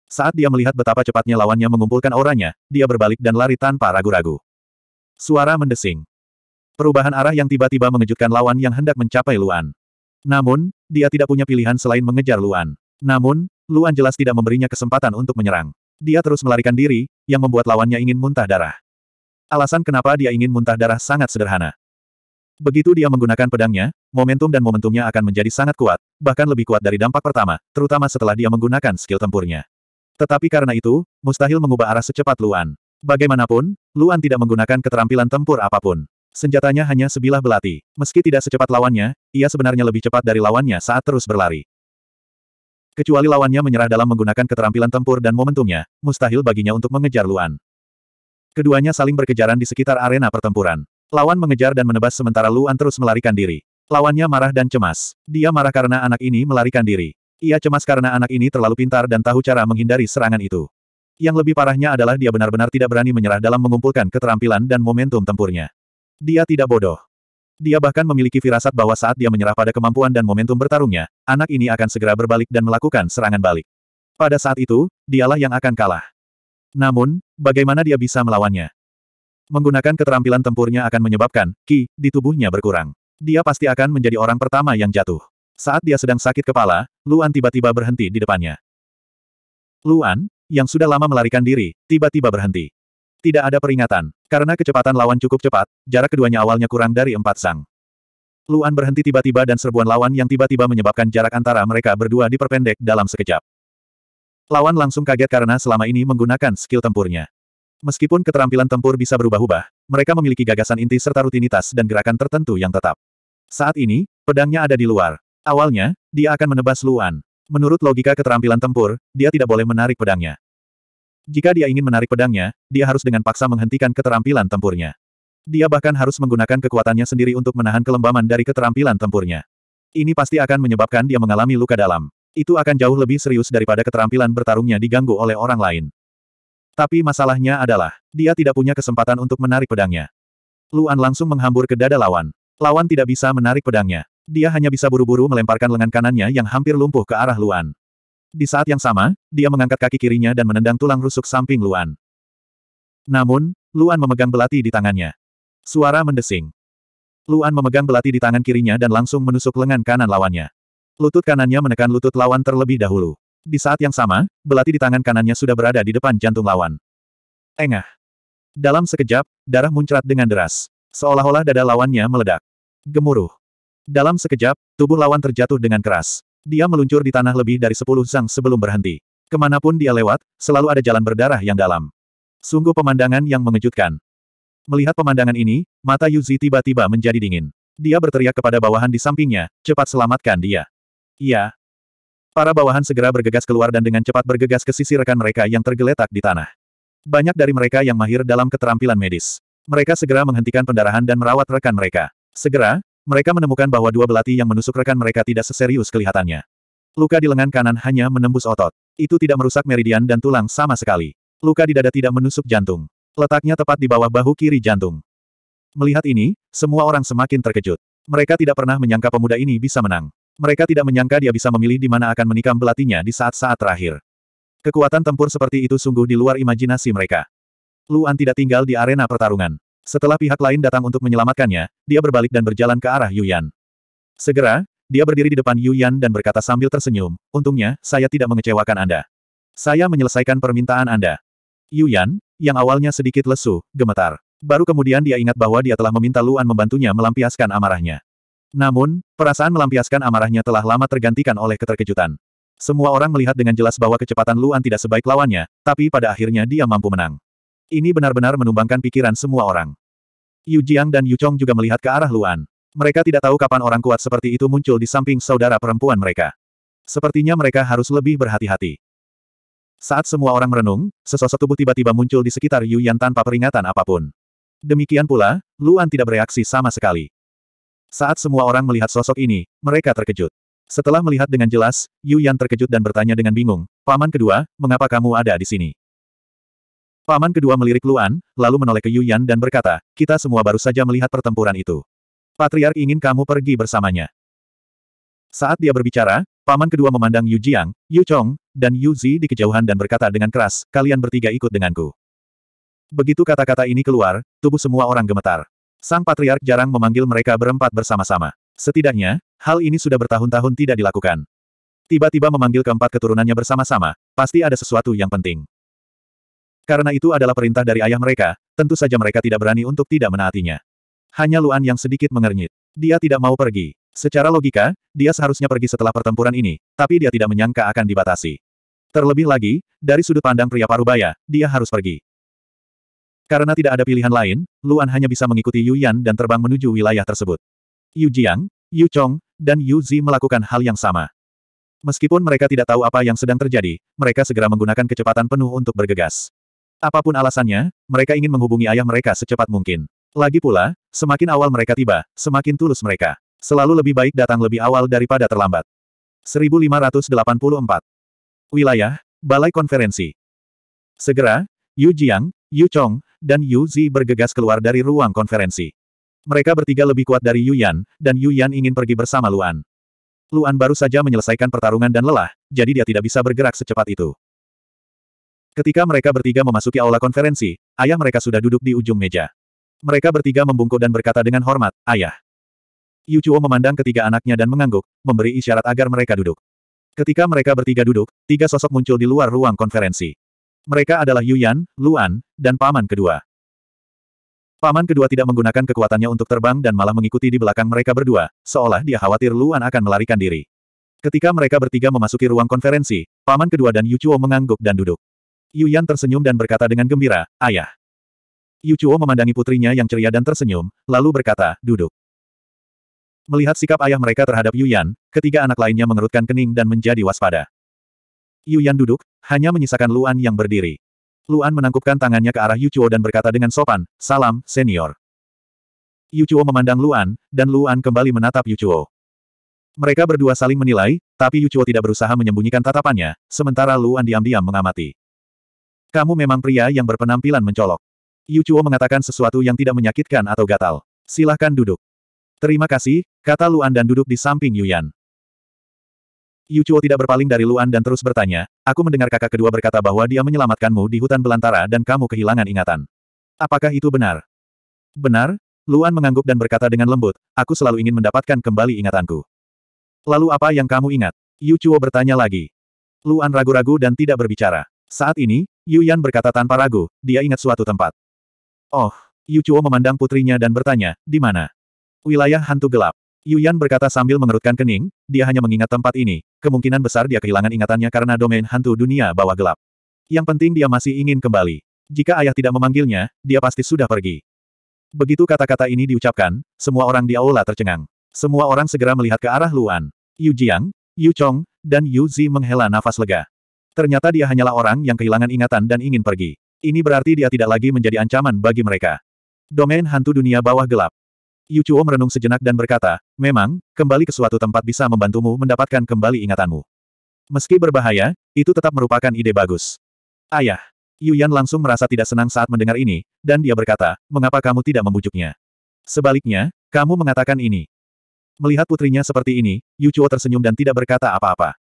Saat dia melihat betapa cepatnya lawannya mengumpulkan auranya, dia berbalik dan lari tanpa ragu-ragu. Suara mendesing. Perubahan arah yang tiba-tiba mengejutkan lawan yang hendak mencapai Luan. Namun, dia tidak punya pilihan selain mengejar Luan. Namun, Luan jelas tidak memberinya kesempatan untuk menyerang. Dia terus melarikan diri, yang membuat lawannya ingin muntah darah. Alasan kenapa dia ingin muntah darah sangat sederhana. Begitu dia menggunakan pedangnya, momentum dan momentumnya akan menjadi sangat kuat, bahkan lebih kuat dari dampak pertama, terutama setelah dia menggunakan skill tempurnya. Tetapi karena itu, mustahil mengubah arah secepat Luan. Bagaimanapun, Luan tidak menggunakan keterampilan tempur apapun. Senjatanya hanya sebilah belati. Meski tidak secepat lawannya, ia sebenarnya lebih cepat dari lawannya saat terus berlari. Kecuali lawannya menyerah dalam menggunakan keterampilan tempur dan momentumnya, mustahil baginya untuk mengejar Luan. Keduanya saling berkejaran di sekitar arena pertempuran. Lawan mengejar dan menebas sementara Luan terus melarikan diri. Lawannya marah dan cemas. Dia marah karena anak ini melarikan diri. Ia cemas karena anak ini terlalu pintar dan tahu cara menghindari serangan itu. Yang lebih parahnya adalah dia benar-benar tidak berani menyerah dalam mengumpulkan keterampilan dan momentum tempurnya. Dia tidak bodoh. Dia bahkan memiliki firasat bahwa saat dia menyerah pada kemampuan dan momentum bertarungnya, anak ini akan segera berbalik dan melakukan serangan balik. Pada saat itu, dialah yang akan kalah. Namun, bagaimana dia bisa melawannya? Menggunakan keterampilan tempurnya akan menyebabkan ki di tubuhnya berkurang. Dia pasti akan menjadi orang pertama yang jatuh. Saat dia sedang sakit kepala, Luan tiba-tiba berhenti di depannya. Luan, yang sudah lama melarikan diri, tiba-tiba berhenti. Tidak ada peringatan. Karena kecepatan lawan cukup cepat, jarak keduanya awalnya kurang dari empat sang. Luan berhenti tiba-tiba dan serbuan lawan yang tiba-tiba menyebabkan jarak antara mereka berdua diperpendek dalam sekejap. Lawan langsung kaget karena selama ini menggunakan skill tempurnya. Meskipun keterampilan tempur bisa berubah-ubah, mereka memiliki gagasan inti serta rutinitas dan gerakan tertentu yang tetap. Saat ini, pedangnya ada di luar. Awalnya, dia akan menebas Luan. Menurut logika keterampilan tempur, dia tidak boleh menarik pedangnya. Jika dia ingin menarik pedangnya, dia harus dengan paksa menghentikan keterampilan tempurnya. Dia bahkan harus menggunakan kekuatannya sendiri untuk menahan kelembaman dari keterampilan tempurnya. Ini pasti akan menyebabkan dia mengalami luka dalam. Itu akan jauh lebih serius daripada keterampilan bertarungnya diganggu oleh orang lain. Tapi masalahnya adalah, dia tidak punya kesempatan untuk menarik pedangnya. Luan langsung menghambur ke dada lawan. Lawan tidak bisa menarik pedangnya. Dia hanya bisa buru-buru melemparkan lengan kanannya yang hampir lumpuh ke arah Luan. Di saat yang sama, dia mengangkat kaki kirinya dan menendang tulang rusuk samping Luan. Namun, Luan memegang belati di tangannya. Suara mendesing. Luan memegang belati di tangan kirinya dan langsung menusuk lengan kanan lawannya. Lutut kanannya menekan lutut lawan terlebih dahulu. Di saat yang sama, belati di tangan kanannya sudah berada di depan jantung lawan. Engah. Dalam sekejap, darah muncrat dengan deras. Seolah-olah dada lawannya meledak. Gemuruh. Dalam sekejap, tubuh lawan terjatuh dengan keras. Dia meluncur di tanah lebih dari sepuluh zang sebelum berhenti. Kemanapun dia lewat, selalu ada jalan berdarah yang dalam. Sungguh pemandangan yang mengejutkan. Melihat pemandangan ini, mata Yuzi tiba-tiba menjadi dingin. Dia berteriak kepada bawahan di sampingnya, cepat selamatkan dia. Iya. Para bawahan segera bergegas keluar dan dengan cepat bergegas ke sisi rekan mereka yang tergeletak di tanah. Banyak dari mereka yang mahir dalam keterampilan medis. Mereka segera menghentikan pendarahan dan merawat rekan mereka. Segera, mereka menemukan bahwa dua belati yang menusuk rekan mereka tidak seserius kelihatannya. Luka di lengan kanan hanya menembus otot. Itu tidak merusak meridian dan tulang sama sekali. Luka di dada tidak menusuk jantung. Letaknya tepat di bawah bahu kiri jantung. Melihat ini, semua orang semakin terkejut. Mereka tidak pernah menyangka pemuda ini bisa menang. Mereka tidak menyangka dia bisa memilih di mana akan menikam belatinya di saat-saat terakhir. Kekuatan tempur seperti itu sungguh di luar imajinasi mereka. Luan tidak tinggal di arena pertarungan. Setelah pihak lain datang untuk menyelamatkannya, dia berbalik dan berjalan ke arah Yuyan. Segera, dia berdiri di depan Yuyan dan berkata sambil tersenyum, untungnya, saya tidak mengecewakan Anda. Saya menyelesaikan permintaan Anda. Yuyan, yang awalnya sedikit lesu, gemetar. Baru kemudian dia ingat bahwa dia telah meminta Luan membantunya melampiaskan amarahnya. Namun, perasaan melampiaskan amarahnya telah lama tergantikan oleh keterkejutan. Semua orang melihat dengan jelas bahwa kecepatan Luan tidak sebaik lawannya, tapi pada akhirnya dia mampu menang. Ini benar-benar menumbangkan pikiran semua orang. Yu Jiang dan Yu Chong juga melihat ke arah Luan. Mereka tidak tahu kapan orang kuat seperti itu muncul di samping saudara perempuan mereka. Sepertinya mereka harus lebih berhati-hati. Saat semua orang merenung, sesosok tubuh tiba-tiba muncul di sekitar Yu Yan tanpa peringatan apapun. Demikian pula, Luan tidak bereaksi sama sekali. Saat semua orang melihat sosok ini, mereka terkejut. Setelah melihat dengan jelas, Yu Yan terkejut dan bertanya dengan bingung, Paman kedua, mengapa kamu ada di sini? Paman kedua melirik Luan, lalu menoleh ke Yuyan dan berkata, kita semua baru saja melihat pertempuran itu. Patriark ingin kamu pergi bersamanya. Saat dia berbicara, paman kedua memandang Yu Jiang, Yu Chong, dan Yu Zi di kejauhan dan berkata dengan keras, kalian bertiga ikut denganku. Begitu kata-kata ini keluar, tubuh semua orang gemetar. Sang Patriark jarang memanggil mereka berempat bersama-sama. Setidaknya, hal ini sudah bertahun-tahun tidak dilakukan. Tiba-tiba memanggil keempat keturunannya bersama-sama, pasti ada sesuatu yang penting. Karena itu adalah perintah dari ayah mereka, tentu saja mereka tidak berani untuk tidak menaatinya. Hanya Luan yang sedikit mengernyit. Dia tidak mau pergi. Secara logika, dia seharusnya pergi setelah pertempuran ini, tapi dia tidak menyangka akan dibatasi. Terlebih lagi, dari sudut pandang pria parubaya, dia harus pergi. Karena tidak ada pilihan lain, Luan hanya bisa mengikuti Yu Yan dan terbang menuju wilayah tersebut. Yu Jiang, Yu Chong, dan Yu Zi melakukan hal yang sama. Meskipun mereka tidak tahu apa yang sedang terjadi, mereka segera menggunakan kecepatan penuh untuk bergegas. Apapun alasannya, mereka ingin menghubungi ayah mereka secepat mungkin. Lagi pula, semakin awal mereka tiba, semakin tulus mereka. Selalu lebih baik datang lebih awal daripada terlambat. 1584. Wilayah, Balai Konferensi. Segera, Yu Jiang, Yu Chong, dan Yu Zi bergegas keluar dari ruang konferensi. Mereka bertiga lebih kuat dari Yu Yan, dan Yu Yan ingin pergi bersama Luan. Luan baru saja menyelesaikan pertarungan dan lelah, jadi dia tidak bisa bergerak secepat itu. Ketika mereka bertiga memasuki aula konferensi, ayah mereka sudah duduk di ujung meja. Mereka bertiga membungkuk dan berkata dengan hormat, Ayah. Yu Chuo memandang ketiga anaknya dan mengangguk, memberi isyarat agar mereka duduk. Ketika mereka bertiga duduk, tiga sosok muncul di luar ruang konferensi. Mereka adalah Yu Yuyan, Luan, dan paman kedua. Paman kedua tidak menggunakan kekuatannya untuk terbang dan malah mengikuti di belakang mereka berdua, seolah dia khawatir Luan akan melarikan diri. Ketika mereka bertiga memasuki ruang konferensi, paman kedua dan Yu Chuo mengangguk dan duduk. Yu Yan tersenyum dan berkata dengan gembira, Ayah. Yu Chuo memandangi putrinya yang ceria dan tersenyum, lalu berkata, duduk. Melihat sikap ayah mereka terhadap Yu Yan, ketiga anak lainnya mengerutkan kening dan menjadi waspada. Yu Yan duduk, hanya menyisakan Luan yang berdiri. Luan menangkupkan tangannya ke arah Yu Chuo dan berkata dengan sopan, Salam, senior. Yu Chuo memandang Luan, dan Luan kembali menatap Yu Chuo. Mereka berdua saling menilai, tapi Yu Chuo tidak berusaha menyembunyikan tatapannya, sementara Luan diam-diam mengamati. Kamu memang pria yang berpenampilan mencolok. Yu Chuo mengatakan sesuatu yang tidak menyakitkan atau gatal. Silahkan duduk. Terima kasih, kata Luan dan duduk di samping Yu Yan. Yu Chuo tidak berpaling dari Luan dan terus bertanya, aku mendengar kakak kedua berkata bahwa dia menyelamatkanmu di hutan belantara dan kamu kehilangan ingatan. Apakah itu benar? Benar? Luan mengangguk dan berkata dengan lembut, aku selalu ingin mendapatkan kembali ingatanku. Lalu apa yang kamu ingat? Yu Chuo bertanya lagi. Luan ragu-ragu dan tidak berbicara. Saat ini, Yu Yan berkata tanpa ragu, dia ingat suatu tempat. Oh, Yu Chuo memandang putrinya dan bertanya, di mana? Wilayah hantu gelap. Yu Yan berkata sambil mengerutkan kening, dia hanya mengingat tempat ini, kemungkinan besar dia kehilangan ingatannya karena domain hantu dunia bawah gelap. Yang penting dia masih ingin kembali. Jika ayah tidak memanggilnya, dia pasti sudah pergi. Begitu kata-kata ini diucapkan, semua orang di aula tercengang. Semua orang segera melihat ke arah Luan. Yu Jiang, Yu Chong, dan Yu Zi menghela nafas lega. Ternyata dia hanyalah orang yang kehilangan ingatan dan ingin pergi. Ini berarti dia tidak lagi menjadi ancaman bagi mereka. Domain hantu dunia bawah gelap. Yu Chuo merenung sejenak dan berkata, memang, kembali ke suatu tempat bisa membantumu mendapatkan kembali ingatanmu. Meski berbahaya, itu tetap merupakan ide bagus. Ayah. Yuan langsung merasa tidak senang saat mendengar ini, dan dia berkata, mengapa kamu tidak membujuknya? Sebaliknya, kamu mengatakan ini. Melihat putrinya seperti ini, Yu Chuo tersenyum dan tidak berkata apa-apa.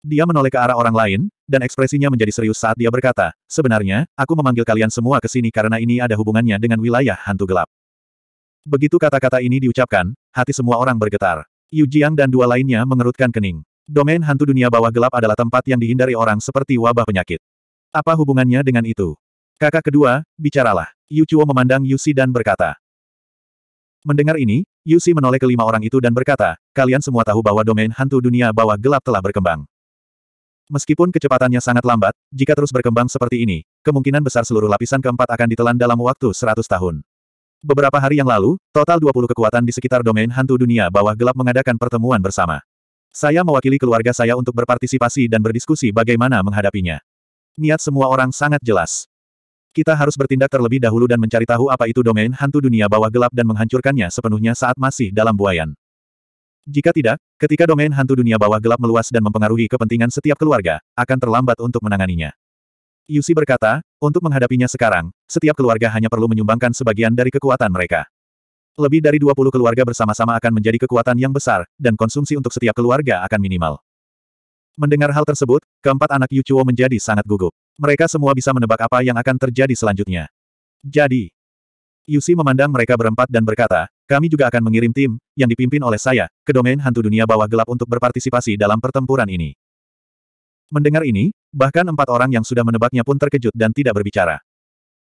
Dia menoleh ke arah orang lain, dan ekspresinya menjadi serius saat dia berkata, Sebenarnya, aku memanggil kalian semua ke sini karena ini ada hubungannya dengan wilayah hantu gelap. Begitu kata-kata ini diucapkan, hati semua orang bergetar. Yu Jiang dan dua lainnya mengerutkan kening. Domain hantu dunia bawah gelap adalah tempat yang dihindari orang seperti wabah penyakit. Apa hubungannya dengan itu? Kakak kedua, bicaralah. Yu Chuo memandang Yu Si dan berkata. Mendengar ini, Yu Si menoleh kelima orang itu dan berkata, kalian semua tahu bahwa domain hantu dunia bawah gelap telah berkembang. Meskipun kecepatannya sangat lambat, jika terus berkembang seperti ini, kemungkinan besar seluruh lapisan keempat akan ditelan dalam waktu 100 tahun. Beberapa hari yang lalu, total 20 kekuatan di sekitar domain hantu dunia bawah gelap mengadakan pertemuan bersama. Saya mewakili keluarga saya untuk berpartisipasi dan berdiskusi bagaimana menghadapinya. Niat semua orang sangat jelas. Kita harus bertindak terlebih dahulu dan mencari tahu apa itu domain hantu dunia bawah gelap dan menghancurkannya sepenuhnya saat masih dalam buayan. Jika tidak, ketika domain hantu dunia bawah gelap meluas dan mempengaruhi kepentingan setiap keluarga, akan terlambat untuk menanganinya. Yusi berkata, untuk menghadapinya sekarang, setiap keluarga hanya perlu menyumbangkan sebagian dari kekuatan mereka. Lebih dari 20 keluarga bersama-sama akan menjadi kekuatan yang besar, dan konsumsi untuk setiap keluarga akan minimal. Mendengar hal tersebut, keempat anak Yuchuo menjadi sangat gugup. Mereka semua bisa menebak apa yang akan terjadi selanjutnya. Jadi, Yusi memandang mereka berempat dan berkata, kami juga akan mengirim tim, yang dipimpin oleh saya, ke domain hantu dunia bawah gelap untuk berpartisipasi dalam pertempuran ini. Mendengar ini, bahkan empat orang yang sudah menebaknya pun terkejut dan tidak berbicara.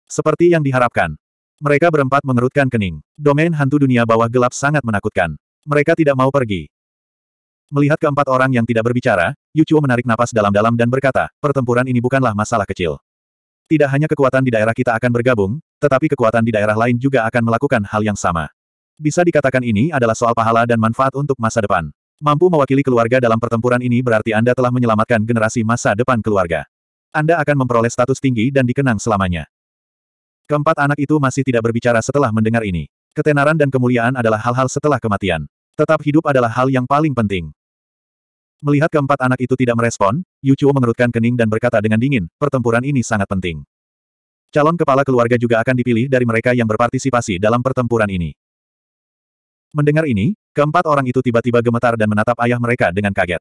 Seperti yang diharapkan. Mereka berempat mengerutkan kening. Domain hantu dunia bawah gelap sangat menakutkan. Mereka tidak mau pergi. Melihat keempat orang yang tidak berbicara, Yu Yuchuo menarik napas dalam-dalam dan berkata, pertempuran ini bukanlah masalah kecil. Tidak hanya kekuatan di daerah kita akan bergabung, tetapi kekuatan di daerah lain juga akan melakukan hal yang sama. Bisa dikatakan ini adalah soal pahala dan manfaat untuk masa depan. Mampu mewakili keluarga dalam pertempuran ini berarti Anda telah menyelamatkan generasi masa depan keluarga. Anda akan memperoleh status tinggi dan dikenang selamanya. Keempat anak itu masih tidak berbicara setelah mendengar ini. Ketenaran dan kemuliaan adalah hal-hal setelah kematian. Tetap hidup adalah hal yang paling penting. Melihat keempat anak itu tidak merespon, Yu Chuo mengerutkan kening dan berkata dengan dingin, pertempuran ini sangat penting. Calon kepala keluarga juga akan dipilih dari mereka yang berpartisipasi dalam pertempuran ini. Mendengar ini, keempat orang itu tiba-tiba gemetar dan menatap ayah mereka dengan kaget.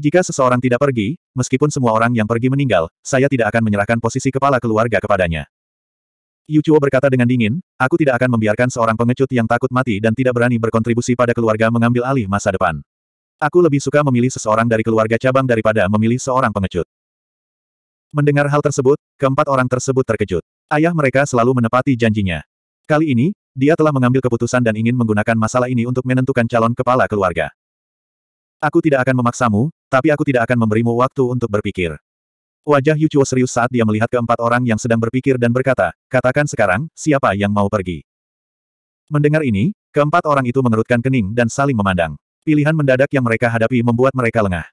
Jika seseorang tidak pergi, meskipun semua orang yang pergi meninggal, saya tidak akan menyerahkan posisi kepala keluarga kepadanya. Yu Chuo berkata dengan dingin, aku tidak akan membiarkan seorang pengecut yang takut mati dan tidak berani berkontribusi pada keluarga mengambil alih masa depan. Aku lebih suka memilih seseorang dari keluarga cabang daripada memilih seorang pengecut. Mendengar hal tersebut, keempat orang tersebut terkejut. Ayah mereka selalu menepati janjinya. Kali ini, dia telah mengambil keputusan dan ingin menggunakan masalah ini untuk menentukan calon kepala keluarga. Aku tidak akan memaksamu, tapi aku tidak akan memberimu waktu untuk berpikir. Wajah Yu Chuo serius saat dia melihat keempat orang yang sedang berpikir dan berkata, katakan sekarang, siapa yang mau pergi? Mendengar ini, keempat orang itu mengerutkan kening dan saling memandang. Pilihan mendadak yang mereka hadapi membuat mereka lengah.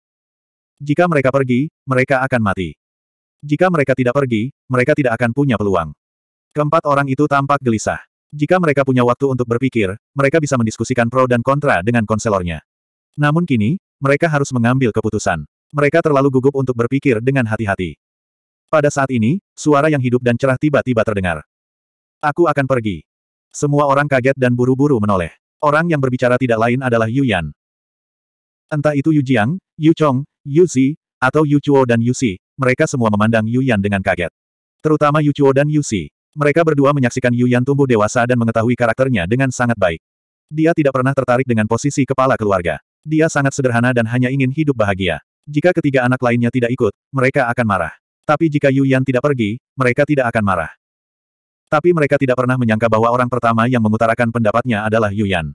Jika mereka pergi, mereka akan mati. Jika mereka tidak pergi, mereka tidak akan punya peluang. Keempat orang itu tampak gelisah. Jika mereka punya waktu untuk berpikir, mereka bisa mendiskusikan pro dan kontra dengan konselornya. Namun kini, mereka harus mengambil keputusan. Mereka terlalu gugup untuk berpikir dengan hati-hati. Pada saat ini, suara yang hidup dan cerah tiba-tiba terdengar. Aku akan pergi. Semua orang kaget dan buru-buru menoleh. Orang yang berbicara tidak lain adalah Yu Yan. Entah itu Yu Jiang, Yu Chong, Yu Zi, atau Yu Chuo dan Yu Si, mereka semua memandang Yu Yan dengan kaget. Terutama Yu Chuo dan Yu Si. Mereka berdua menyaksikan Yu Yan tumbuh dewasa dan mengetahui karakternya dengan sangat baik. Dia tidak pernah tertarik dengan posisi kepala keluarga. Dia sangat sederhana dan hanya ingin hidup bahagia. Jika ketiga anak lainnya tidak ikut, mereka akan marah. Tapi jika Yu Yan tidak pergi, mereka tidak akan marah. Tapi mereka tidak pernah menyangka bahwa orang pertama yang mengutarakan pendapatnya adalah Yu Yan.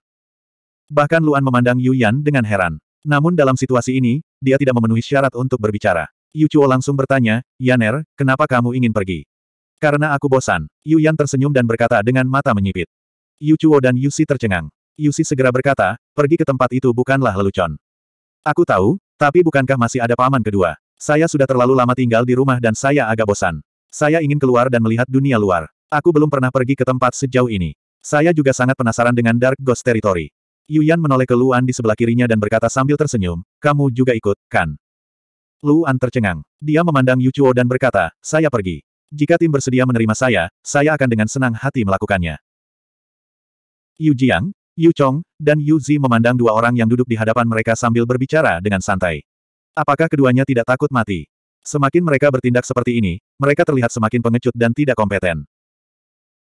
Bahkan Luan memandang Yu Yan dengan heran. Namun dalam situasi ini, dia tidak memenuhi syarat untuk berbicara. Yu Chuo langsung bertanya, Yaner, kenapa kamu ingin pergi? Karena aku bosan. Yu Yan tersenyum dan berkata dengan mata menyipit. Yu Chuo dan Yu Si tercengang. Yu Si segera berkata, pergi ke tempat itu bukanlah lelucon. Aku tahu, tapi bukankah masih ada paman kedua? Saya sudah terlalu lama tinggal di rumah dan saya agak bosan. Saya ingin keluar dan melihat dunia luar. Aku belum pernah pergi ke tempat sejauh ini. Saya juga sangat penasaran dengan Dark Ghost Territory. Yuyan menoleh ke Luan di sebelah kirinya dan berkata sambil tersenyum, kamu juga ikut, kan? Luan tercengang. Dia memandang Yu Chuo dan berkata, saya pergi. Jika tim bersedia menerima saya, saya akan dengan senang hati melakukannya. Yu Jiang, Yu Chong, dan Yu Zi memandang dua orang yang duduk di hadapan mereka sambil berbicara dengan santai. Apakah keduanya tidak takut mati? Semakin mereka bertindak seperti ini, mereka terlihat semakin pengecut dan tidak kompeten.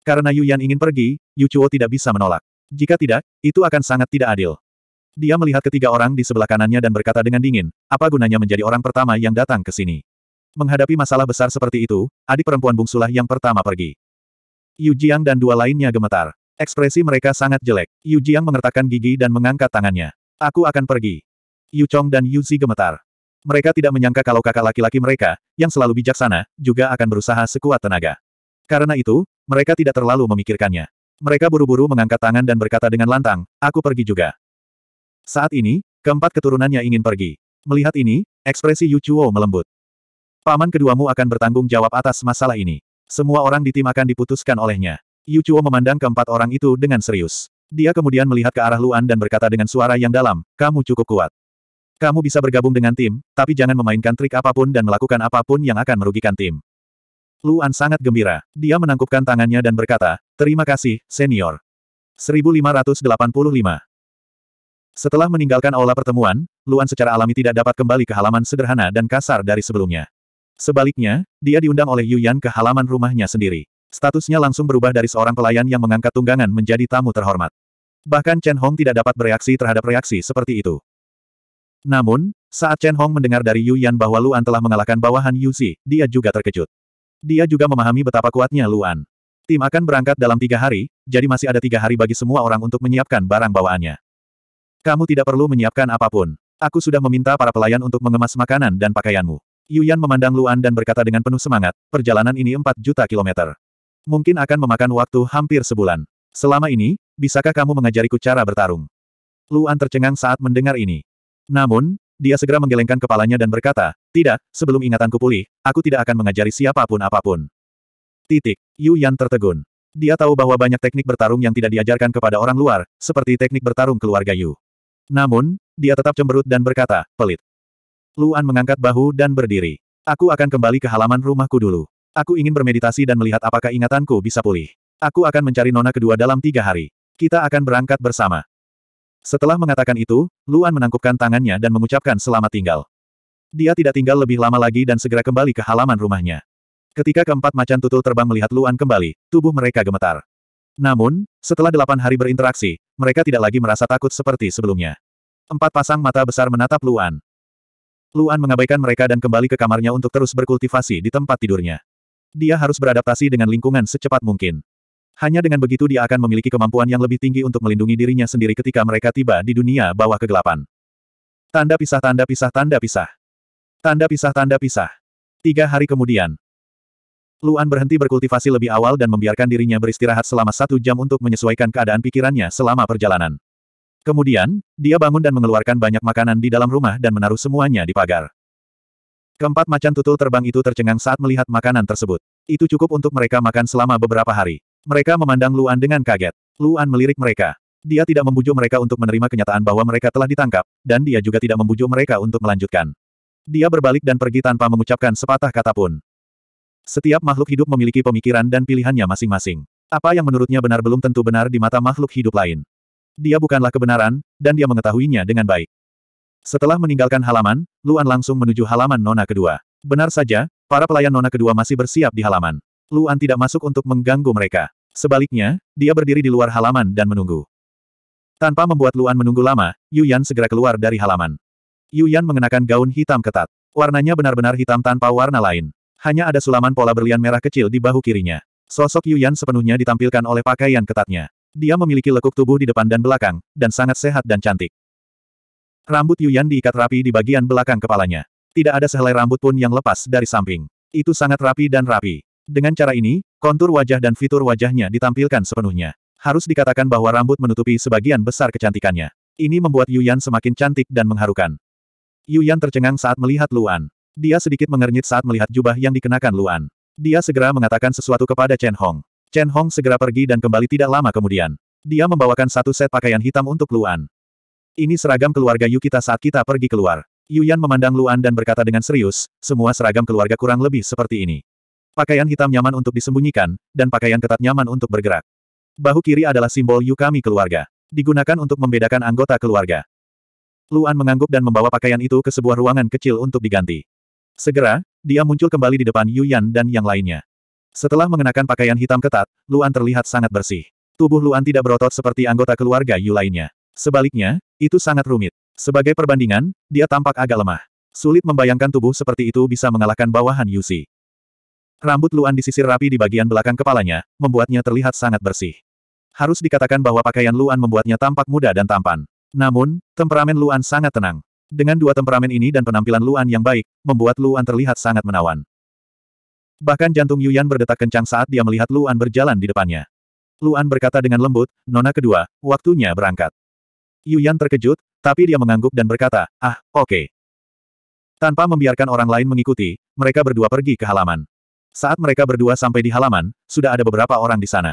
Karena Yu Yan ingin pergi, Yu Chuo tidak bisa menolak. Jika tidak, itu akan sangat tidak adil. Dia melihat ketiga orang di sebelah kanannya dan berkata dengan dingin, apa gunanya menjadi orang pertama yang datang ke sini? Menghadapi masalah besar seperti itu, adik perempuan bungsulah yang pertama pergi. Yu Jiang dan dua lainnya gemetar. Ekspresi mereka sangat jelek. Yu Jiang mengertakkan gigi dan mengangkat tangannya. Aku akan pergi. Yu Chong dan Yu Zi gemetar. Mereka tidak menyangka kalau kakak laki-laki mereka, yang selalu bijaksana, juga akan berusaha sekuat tenaga. Karena itu, mereka tidak terlalu memikirkannya. Mereka buru-buru mengangkat tangan dan berkata dengan lantang, aku pergi juga. Saat ini, keempat keturunannya ingin pergi. Melihat ini, ekspresi Yu Chuo melembut. Paman keduamu akan bertanggung jawab atas masalah ini. Semua orang di tim akan diputuskan olehnya. Yu Chuo memandang keempat orang itu dengan serius. Dia kemudian melihat ke arah Luan dan berkata dengan suara yang dalam, kamu cukup kuat. Kamu bisa bergabung dengan tim, tapi jangan memainkan trik apapun dan melakukan apapun yang akan merugikan tim. Luan sangat gembira. Dia menangkupkan tangannya dan berkata, terima kasih, senior. 1585. Setelah meninggalkan aula pertemuan, Luan secara alami tidak dapat kembali ke halaman sederhana dan kasar dari sebelumnya. Sebaliknya, dia diundang oleh Yan ke halaman rumahnya sendiri. Statusnya langsung berubah dari seorang pelayan yang mengangkat tunggangan menjadi tamu terhormat. Bahkan Chen Hong tidak dapat bereaksi terhadap reaksi seperti itu. Namun, saat Chen Hong mendengar dari Yan bahwa Luan telah mengalahkan bawahan Yu Xi, dia juga terkejut. Dia juga memahami betapa kuatnya Luan. Tim akan berangkat dalam tiga hari, jadi masih ada tiga hari bagi semua orang untuk menyiapkan barang bawaannya. Kamu tidak perlu menyiapkan apapun. Aku sudah meminta para pelayan untuk mengemas makanan dan pakaianmu. Yuyan memandang Luan dan berkata dengan penuh semangat, perjalanan ini 4 juta kilometer. Mungkin akan memakan waktu hampir sebulan. Selama ini, bisakah kamu mengajariku cara bertarung? Luan tercengang saat mendengar ini. Namun, dia segera menggelengkan kepalanya dan berkata, tidak, sebelum ingatanku pulih, aku tidak akan mengajari siapapun apapun. Titik. Yuyan tertegun. Dia tahu bahwa banyak teknik bertarung yang tidak diajarkan kepada orang luar, seperti teknik bertarung keluarga Yu. Namun, dia tetap cemberut dan berkata, pelit. Luan mengangkat bahu dan berdiri. Aku akan kembali ke halaman rumahku dulu. Aku ingin bermeditasi dan melihat apakah ingatanku bisa pulih. Aku akan mencari nona kedua dalam tiga hari. Kita akan berangkat bersama. Setelah mengatakan itu, Luan menangkupkan tangannya dan mengucapkan selamat tinggal. Dia tidak tinggal lebih lama lagi dan segera kembali ke halaman rumahnya. Ketika keempat macan tutul terbang melihat Luan kembali, tubuh mereka gemetar. Namun, setelah delapan hari berinteraksi, mereka tidak lagi merasa takut seperti sebelumnya. Empat pasang mata besar menatap Luan. Luan mengabaikan mereka dan kembali ke kamarnya untuk terus berkultivasi di tempat tidurnya. Dia harus beradaptasi dengan lingkungan secepat mungkin. Hanya dengan begitu dia akan memiliki kemampuan yang lebih tinggi untuk melindungi dirinya sendiri ketika mereka tiba di dunia bawah kegelapan. Tanda pisah tanda pisah tanda pisah. Tanda pisah tanda pisah. Tiga hari kemudian, Luan berhenti berkultivasi lebih awal dan membiarkan dirinya beristirahat selama satu jam untuk menyesuaikan keadaan pikirannya selama perjalanan. Kemudian, dia bangun dan mengeluarkan banyak makanan di dalam rumah dan menaruh semuanya di pagar. Keempat macan tutul terbang itu tercengang saat melihat makanan tersebut. Itu cukup untuk mereka makan selama beberapa hari. Mereka memandang Luan dengan kaget. Luan melirik mereka. Dia tidak membujuk mereka untuk menerima kenyataan bahwa mereka telah ditangkap, dan dia juga tidak membujuk mereka untuk melanjutkan. Dia berbalik dan pergi tanpa mengucapkan sepatah kata pun. Setiap makhluk hidup memiliki pemikiran dan pilihannya masing-masing. Apa yang menurutnya benar belum tentu benar di mata makhluk hidup lain. Dia bukanlah kebenaran, dan dia mengetahuinya dengan baik. Setelah meninggalkan halaman, Luan langsung menuju halaman nona kedua. Benar saja, para pelayan nona kedua masih bersiap di halaman. Luan tidak masuk untuk mengganggu mereka. Sebaliknya, dia berdiri di luar halaman dan menunggu. Tanpa membuat Luan menunggu lama, Yuyan segera keluar dari halaman. Yuyan mengenakan gaun hitam ketat. Warnanya benar-benar hitam tanpa warna lain. Hanya ada sulaman pola berlian merah kecil di bahu kirinya. Sosok Yuyan sepenuhnya ditampilkan oleh pakaian ketatnya. Dia memiliki lekuk tubuh di depan dan belakang, dan sangat sehat dan cantik. Rambut Yuyan diikat rapi di bagian belakang kepalanya. Tidak ada sehelai rambut pun yang lepas dari samping. Itu sangat rapi dan rapi. Dengan cara ini, kontur wajah dan fitur wajahnya ditampilkan sepenuhnya. Harus dikatakan bahwa rambut menutupi sebagian besar kecantikannya. Ini membuat Yuyan semakin cantik dan mengharukan. Yuyan tercengang saat melihat Luan. Dia sedikit mengernyit saat melihat jubah yang dikenakan Luan. Dia segera mengatakan sesuatu kepada Chen Hong. Chen Hong segera pergi dan kembali tidak lama kemudian. Dia membawakan satu set pakaian hitam untuk Luan. Ini seragam keluarga Yu kita saat kita pergi keluar. Yuyan memandang Luan dan berkata dengan serius, semua seragam keluarga kurang lebih seperti ini. Pakaian hitam nyaman untuk disembunyikan, dan pakaian ketat nyaman untuk bergerak. Bahu kiri adalah simbol Yu kami keluarga. Digunakan untuk membedakan anggota keluarga. Luan mengangguk dan membawa pakaian itu ke sebuah ruangan kecil untuk diganti. Segera, dia muncul kembali di depan Yu Yan dan yang lainnya. Setelah mengenakan pakaian hitam ketat, Luan terlihat sangat bersih. Tubuh Luan tidak berotot seperti anggota keluarga Yu lainnya. Sebaliknya, itu sangat rumit. Sebagai perbandingan, dia tampak agak lemah. Sulit membayangkan tubuh seperti itu bisa mengalahkan bawahan Yu Xi. Rambut Luan disisir rapi di bagian belakang kepalanya, membuatnya terlihat sangat bersih. Harus dikatakan bahwa pakaian Luan membuatnya tampak muda dan tampan. Namun, temperamen Luan sangat tenang. Dengan dua temperamen ini dan penampilan Luan yang baik, membuat Luan terlihat sangat menawan. Bahkan jantung Yuyan berdetak kencang saat dia melihat Luan berjalan di depannya. Luan berkata dengan lembut, Nona kedua, waktunya berangkat. Yuyan terkejut, tapi dia mengangguk dan berkata, ah, oke. Okay. Tanpa membiarkan orang lain mengikuti, mereka berdua pergi ke halaman. Saat mereka berdua sampai di halaman, sudah ada beberapa orang di sana.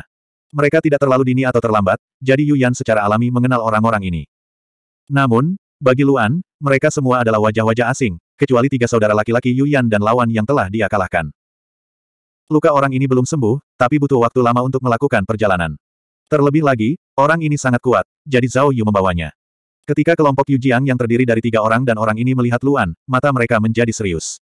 Mereka tidak terlalu dini atau terlambat, jadi Yuyan secara alami mengenal orang-orang ini. Namun, bagi Luan, mereka semua adalah wajah-wajah asing, kecuali tiga saudara laki-laki Yuyan dan lawan yang telah dia kalahkan. Luka orang ini belum sembuh, tapi butuh waktu lama untuk melakukan perjalanan. Terlebih lagi, orang ini sangat kuat, jadi Zhao Yu membawanya. Ketika kelompok Yu Jiang yang terdiri dari tiga orang dan orang ini melihat Luan, mata mereka menjadi serius.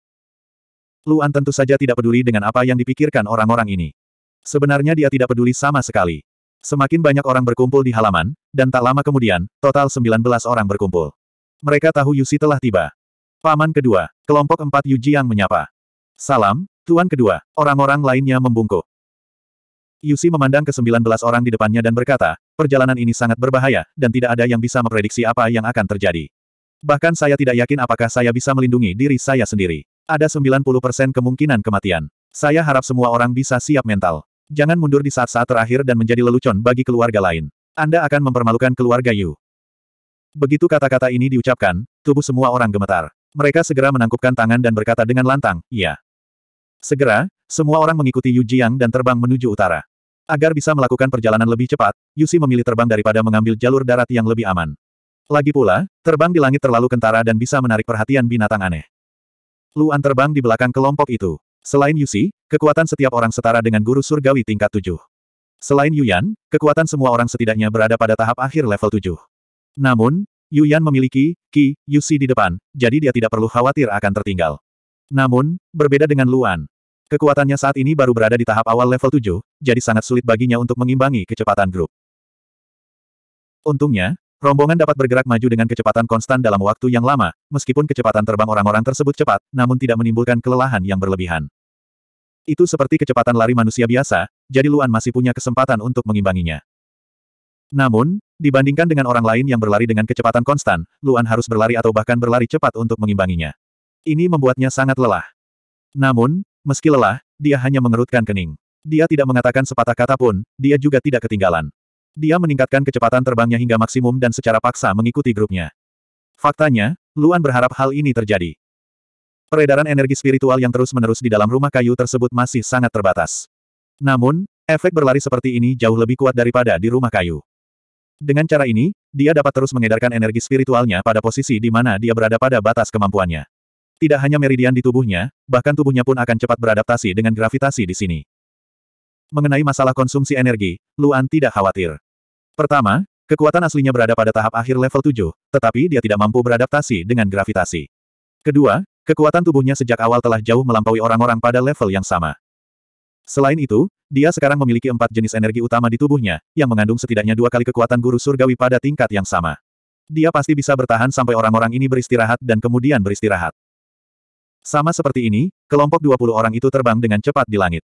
Luan tentu saja tidak peduli dengan apa yang dipikirkan orang-orang ini. Sebenarnya dia tidak peduli sama sekali. Semakin banyak orang berkumpul di halaman, dan tak lama kemudian, total 19 orang berkumpul. Mereka tahu Yusi telah tiba. Paman kedua, kelompok empat Yuji yang menyapa. Salam, Tuan kedua, orang-orang lainnya membungkuk. Yusi memandang ke sembilan belas orang di depannya dan berkata, perjalanan ini sangat berbahaya, dan tidak ada yang bisa memprediksi apa yang akan terjadi. Bahkan saya tidak yakin apakah saya bisa melindungi diri saya sendiri. Ada 90% kemungkinan kematian. Saya harap semua orang bisa siap mental. Jangan mundur di saat-saat terakhir dan menjadi lelucon bagi keluarga lain. Anda akan mempermalukan keluarga Yu. Begitu kata-kata ini diucapkan, tubuh semua orang gemetar. Mereka segera menangkupkan tangan dan berkata dengan lantang, iya. Segera, semua orang mengikuti Yu Jiang dan terbang menuju utara. Agar bisa melakukan perjalanan lebih cepat, Yu Si memilih terbang daripada mengambil jalur darat yang lebih aman. Lagi pula, terbang di langit terlalu kentara dan bisa menarik perhatian binatang aneh. Luan terbang di belakang kelompok itu. Selain Yu Si, kekuatan setiap orang setara dengan guru surgawi tingkat 7. Selain Yuyan, kekuatan semua orang setidaknya berada pada tahap akhir level 7. Namun, Yuan memiliki Qi Si di depan, jadi dia tidak perlu khawatir akan tertinggal. Namun, berbeda dengan Luan. Kekuatannya saat ini baru berada di tahap awal level 7, jadi sangat sulit baginya untuk mengimbangi kecepatan grup. Untungnya, rombongan dapat bergerak maju dengan kecepatan konstan dalam waktu yang lama, meskipun kecepatan terbang orang-orang tersebut cepat, namun tidak menimbulkan kelelahan yang berlebihan. Itu seperti kecepatan lari manusia biasa, jadi Luan masih punya kesempatan untuk mengimbanginya. Namun, dibandingkan dengan orang lain yang berlari dengan kecepatan konstan, Luan harus berlari atau bahkan berlari cepat untuk mengimbanginya. Ini membuatnya sangat lelah. Namun, meski lelah, dia hanya mengerutkan kening. Dia tidak mengatakan sepatah kata pun, dia juga tidak ketinggalan. Dia meningkatkan kecepatan terbangnya hingga maksimum dan secara paksa mengikuti grupnya. Faktanya, Luan berharap hal ini terjadi. Peredaran energi spiritual yang terus-menerus di dalam rumah kayu tersebut masih sangat terbatas. Namun, efek berlari seperti ini jauh lebih kuat daripada di rumah kayu. Dengan cara ini, dia dapat terus mengedarkan energi spiritualnya pada posisi di mana dia berada pada batas kemampuannya. Tidak hanya meridian di tubuhnya, bahkan tubuhnya pun akan cepat beradaptasi dengan gravitasi di sini. Mengenai masalah konsumsi energi, Luan tidak khawatir. Pertama, kekuatan aslinya berada pada tahap akhir level 7, tetapi dia tidak mampu beradaptasi dengan gravitasi. Kedua, kekuatan tubuhnya sejak awal telah jauh melampaui orang-orang pada level yang sama. Selain itu, dia sekarang memiliki empat jenis energi utama di tubuhnya, yang mengandung setidaknya dua kali kekuatan guru surgawi pada tingkat yang sama. Dia pasti bisa bertahan sampai orang-orang ini beristirahat dan kemudian beristirahat. Sama seperti ini, kelompok 20 orang itu terbang dengan cepat di langit.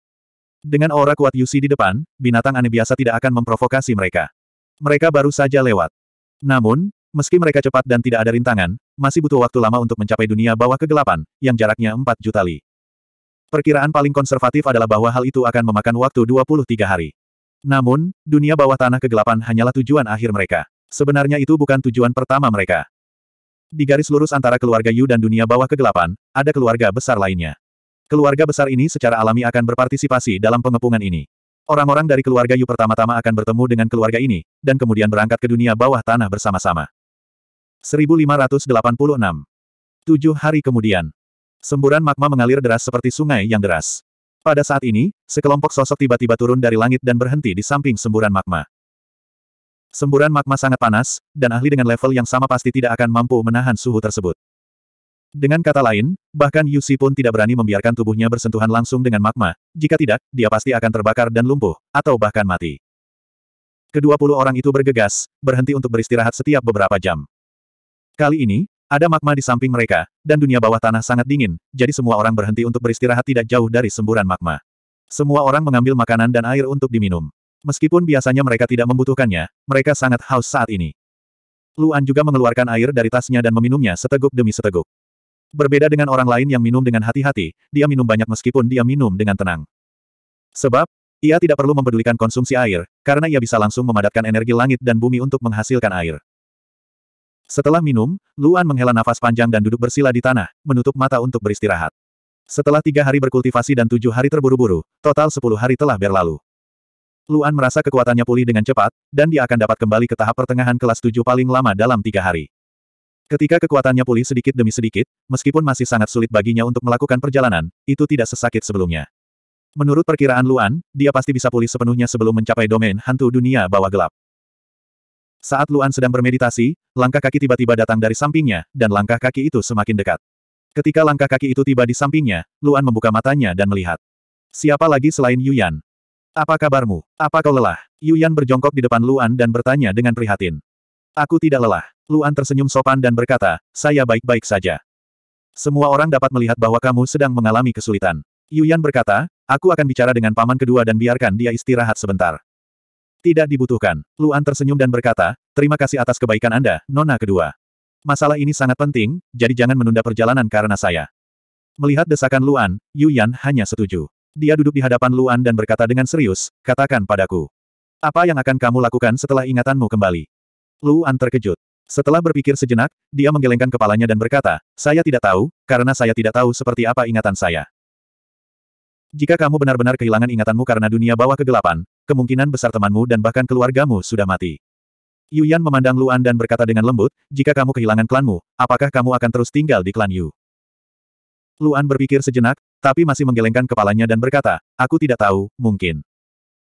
Dengan aura kuat Yusi di depan, binatang aneh biasa tidak akan memprovokasi mereka. Mereka baru saja lewat. Namun, meski mereka cepat dan tidak ada rintangan, masih butuh waktu lama untuk mencapai dunia bawah kegelapan, yang jaraknya 4 juta li. Perkiraan paling konservatif adalah bahwa hal itu akan memakan waktu 23 hari. Namun, dunia bawah tanah kegelapan hanyalah tujuan akhir mereka. Sebenarnya itu bukan tujuan pertama mereka. Di garis lurus antara keluarga Yu dan dunia bawah kegelapan, ada keluarga besar lainnya. Keluarga besar ini secara alami akan berpartisipasi dalam pengepungan ini. Orang-orang dari keluarga Yu pertama-tama akan bertemu dengan keluarga ini, dan kemudian berangkat ke dunia bawah tanah bersama-sama. 1586 Tujuh hari kemudian, Semburan magma mengalir deras seperti sungai yang deras. Pada saat ini, sekelompok sosok tiba-tiba turun dari langit dan berhenti di samping semburan magma. Semburan magma sangat panas, dan ahli dengan level yang sama pasti tidak akan mampu menahan suhu tersebut. Dengan kata lain, bahkan Yusi pun tidak berani membiarkan tubuhnya bersentuhan langsung dengan magma, jika tidak, dia pasti akan terbakar dan lumpuh, atau bahkan mati. Kedua puluh orang itu bergegas, berhenti untuk beristirahat setiap beberapa jam. Kali ini, ada magma di samping mereka, dan dunia bawah tanah sangat dingin, jadi semua orang berhenti untuk beristirahat tidak jauh dari semburan magma. Semua orang mengambil makanan dan air untuk diminum. Meskipun biasanya mereka tidak membutuhkannya, mereka sangat haus saat ini. Luan juga mengeluarkan air dari tasnya dan meminumnya seteguk demi seteguk. Berbeda dengan orang lain yang minum dengan hati-hati, dia minum banyak meskipun dia minum dengan tenang. Sebab, ia tidak perlu mempedulikan konsumsi air, karena ia bisa langsung memadatkan energi langit dan bumi untuk menghasilkan air. Setelah minum, Luan menghela nafas panjang dan duduk bersila di tanah, menutup mata untuk beristirahat. Setelah tiga hari berkultivasi dan tujuh hari terburu-buru, total sepuluh hari telah berlalu. Luan merasa kekuatannya pulih dengan cepat, dan dia akan dapat kembali ke tahap pertengahan kelas tujuh paling lama dalam tiga hari. Ketika kekuatannya pulih sedikit demi sedikit, meskipun masih sangat sulit baginya untuk melakukan perjalanan, itu tidak sesakit sebelumnya. Menurut perkiraan Luan, dia pasti bisa pulih sepenuhnya sebelum mencapai domain hantu dunia bawah gelap. Saat Luan sedang bermeditasi, langkah kaki tiba-tiba datang dari sampingnya, dan langkah kaki itu semakin dekat. Ketika langkah kaki itu tiba di sampingnya, Luan membuka matanya dan melihat. Siapa lagi selain Yuyan? Apa kabarmu? Apa kau lelah? Yuyan berjongkok di depan Luan dan bertanya dengan prihatin. Aku tidak lelah. Luan tersenyum sopan dan berkata, saya baik-baik saja. Semua orang dapat melihat bahwa kamu sedang mengalami kesulitan. Yuyan berkata, aku akan bicara dengan paman kedua dan biarkan dia istirahat sebentar. Tidak dibutuhkan. Luan tersenyum dan berkata, terima kasih atas kebaikan Anda, Nona kedua. Masalah ini sangat penting, jadi jangan menunda perjalanan karena saya. Melihat desakan Luan, Yu Yan hanya setuju. Dia duduk di hadapan Luan dan berkata dengan serius, katakan padaku. Apa yang akan kamu lakukan setelah ingatanmu kembali? Luan terkejut. Setelah berpikir sejenak, dia menggelengkan kepalanya dan berkata, saya tidak tahu, karena saya tidak tahu seperti apa ingatan saya. Jika kamu benar-benar kehilangan ingatanmu karena dunia bawah kegelapan, kemungkinan besar temanmu dan bahkan keluargamu sudah mati. Yuyan memandang Luan dan berkata dengan lembut, jika kamu kehilangan klanmu, apakah kamu akan terus tinggal di klan Yu? Luan berpikir sejenak, tapi masih menggelengkan kepalanya dan berkata, aku tidak tahu, mungkin.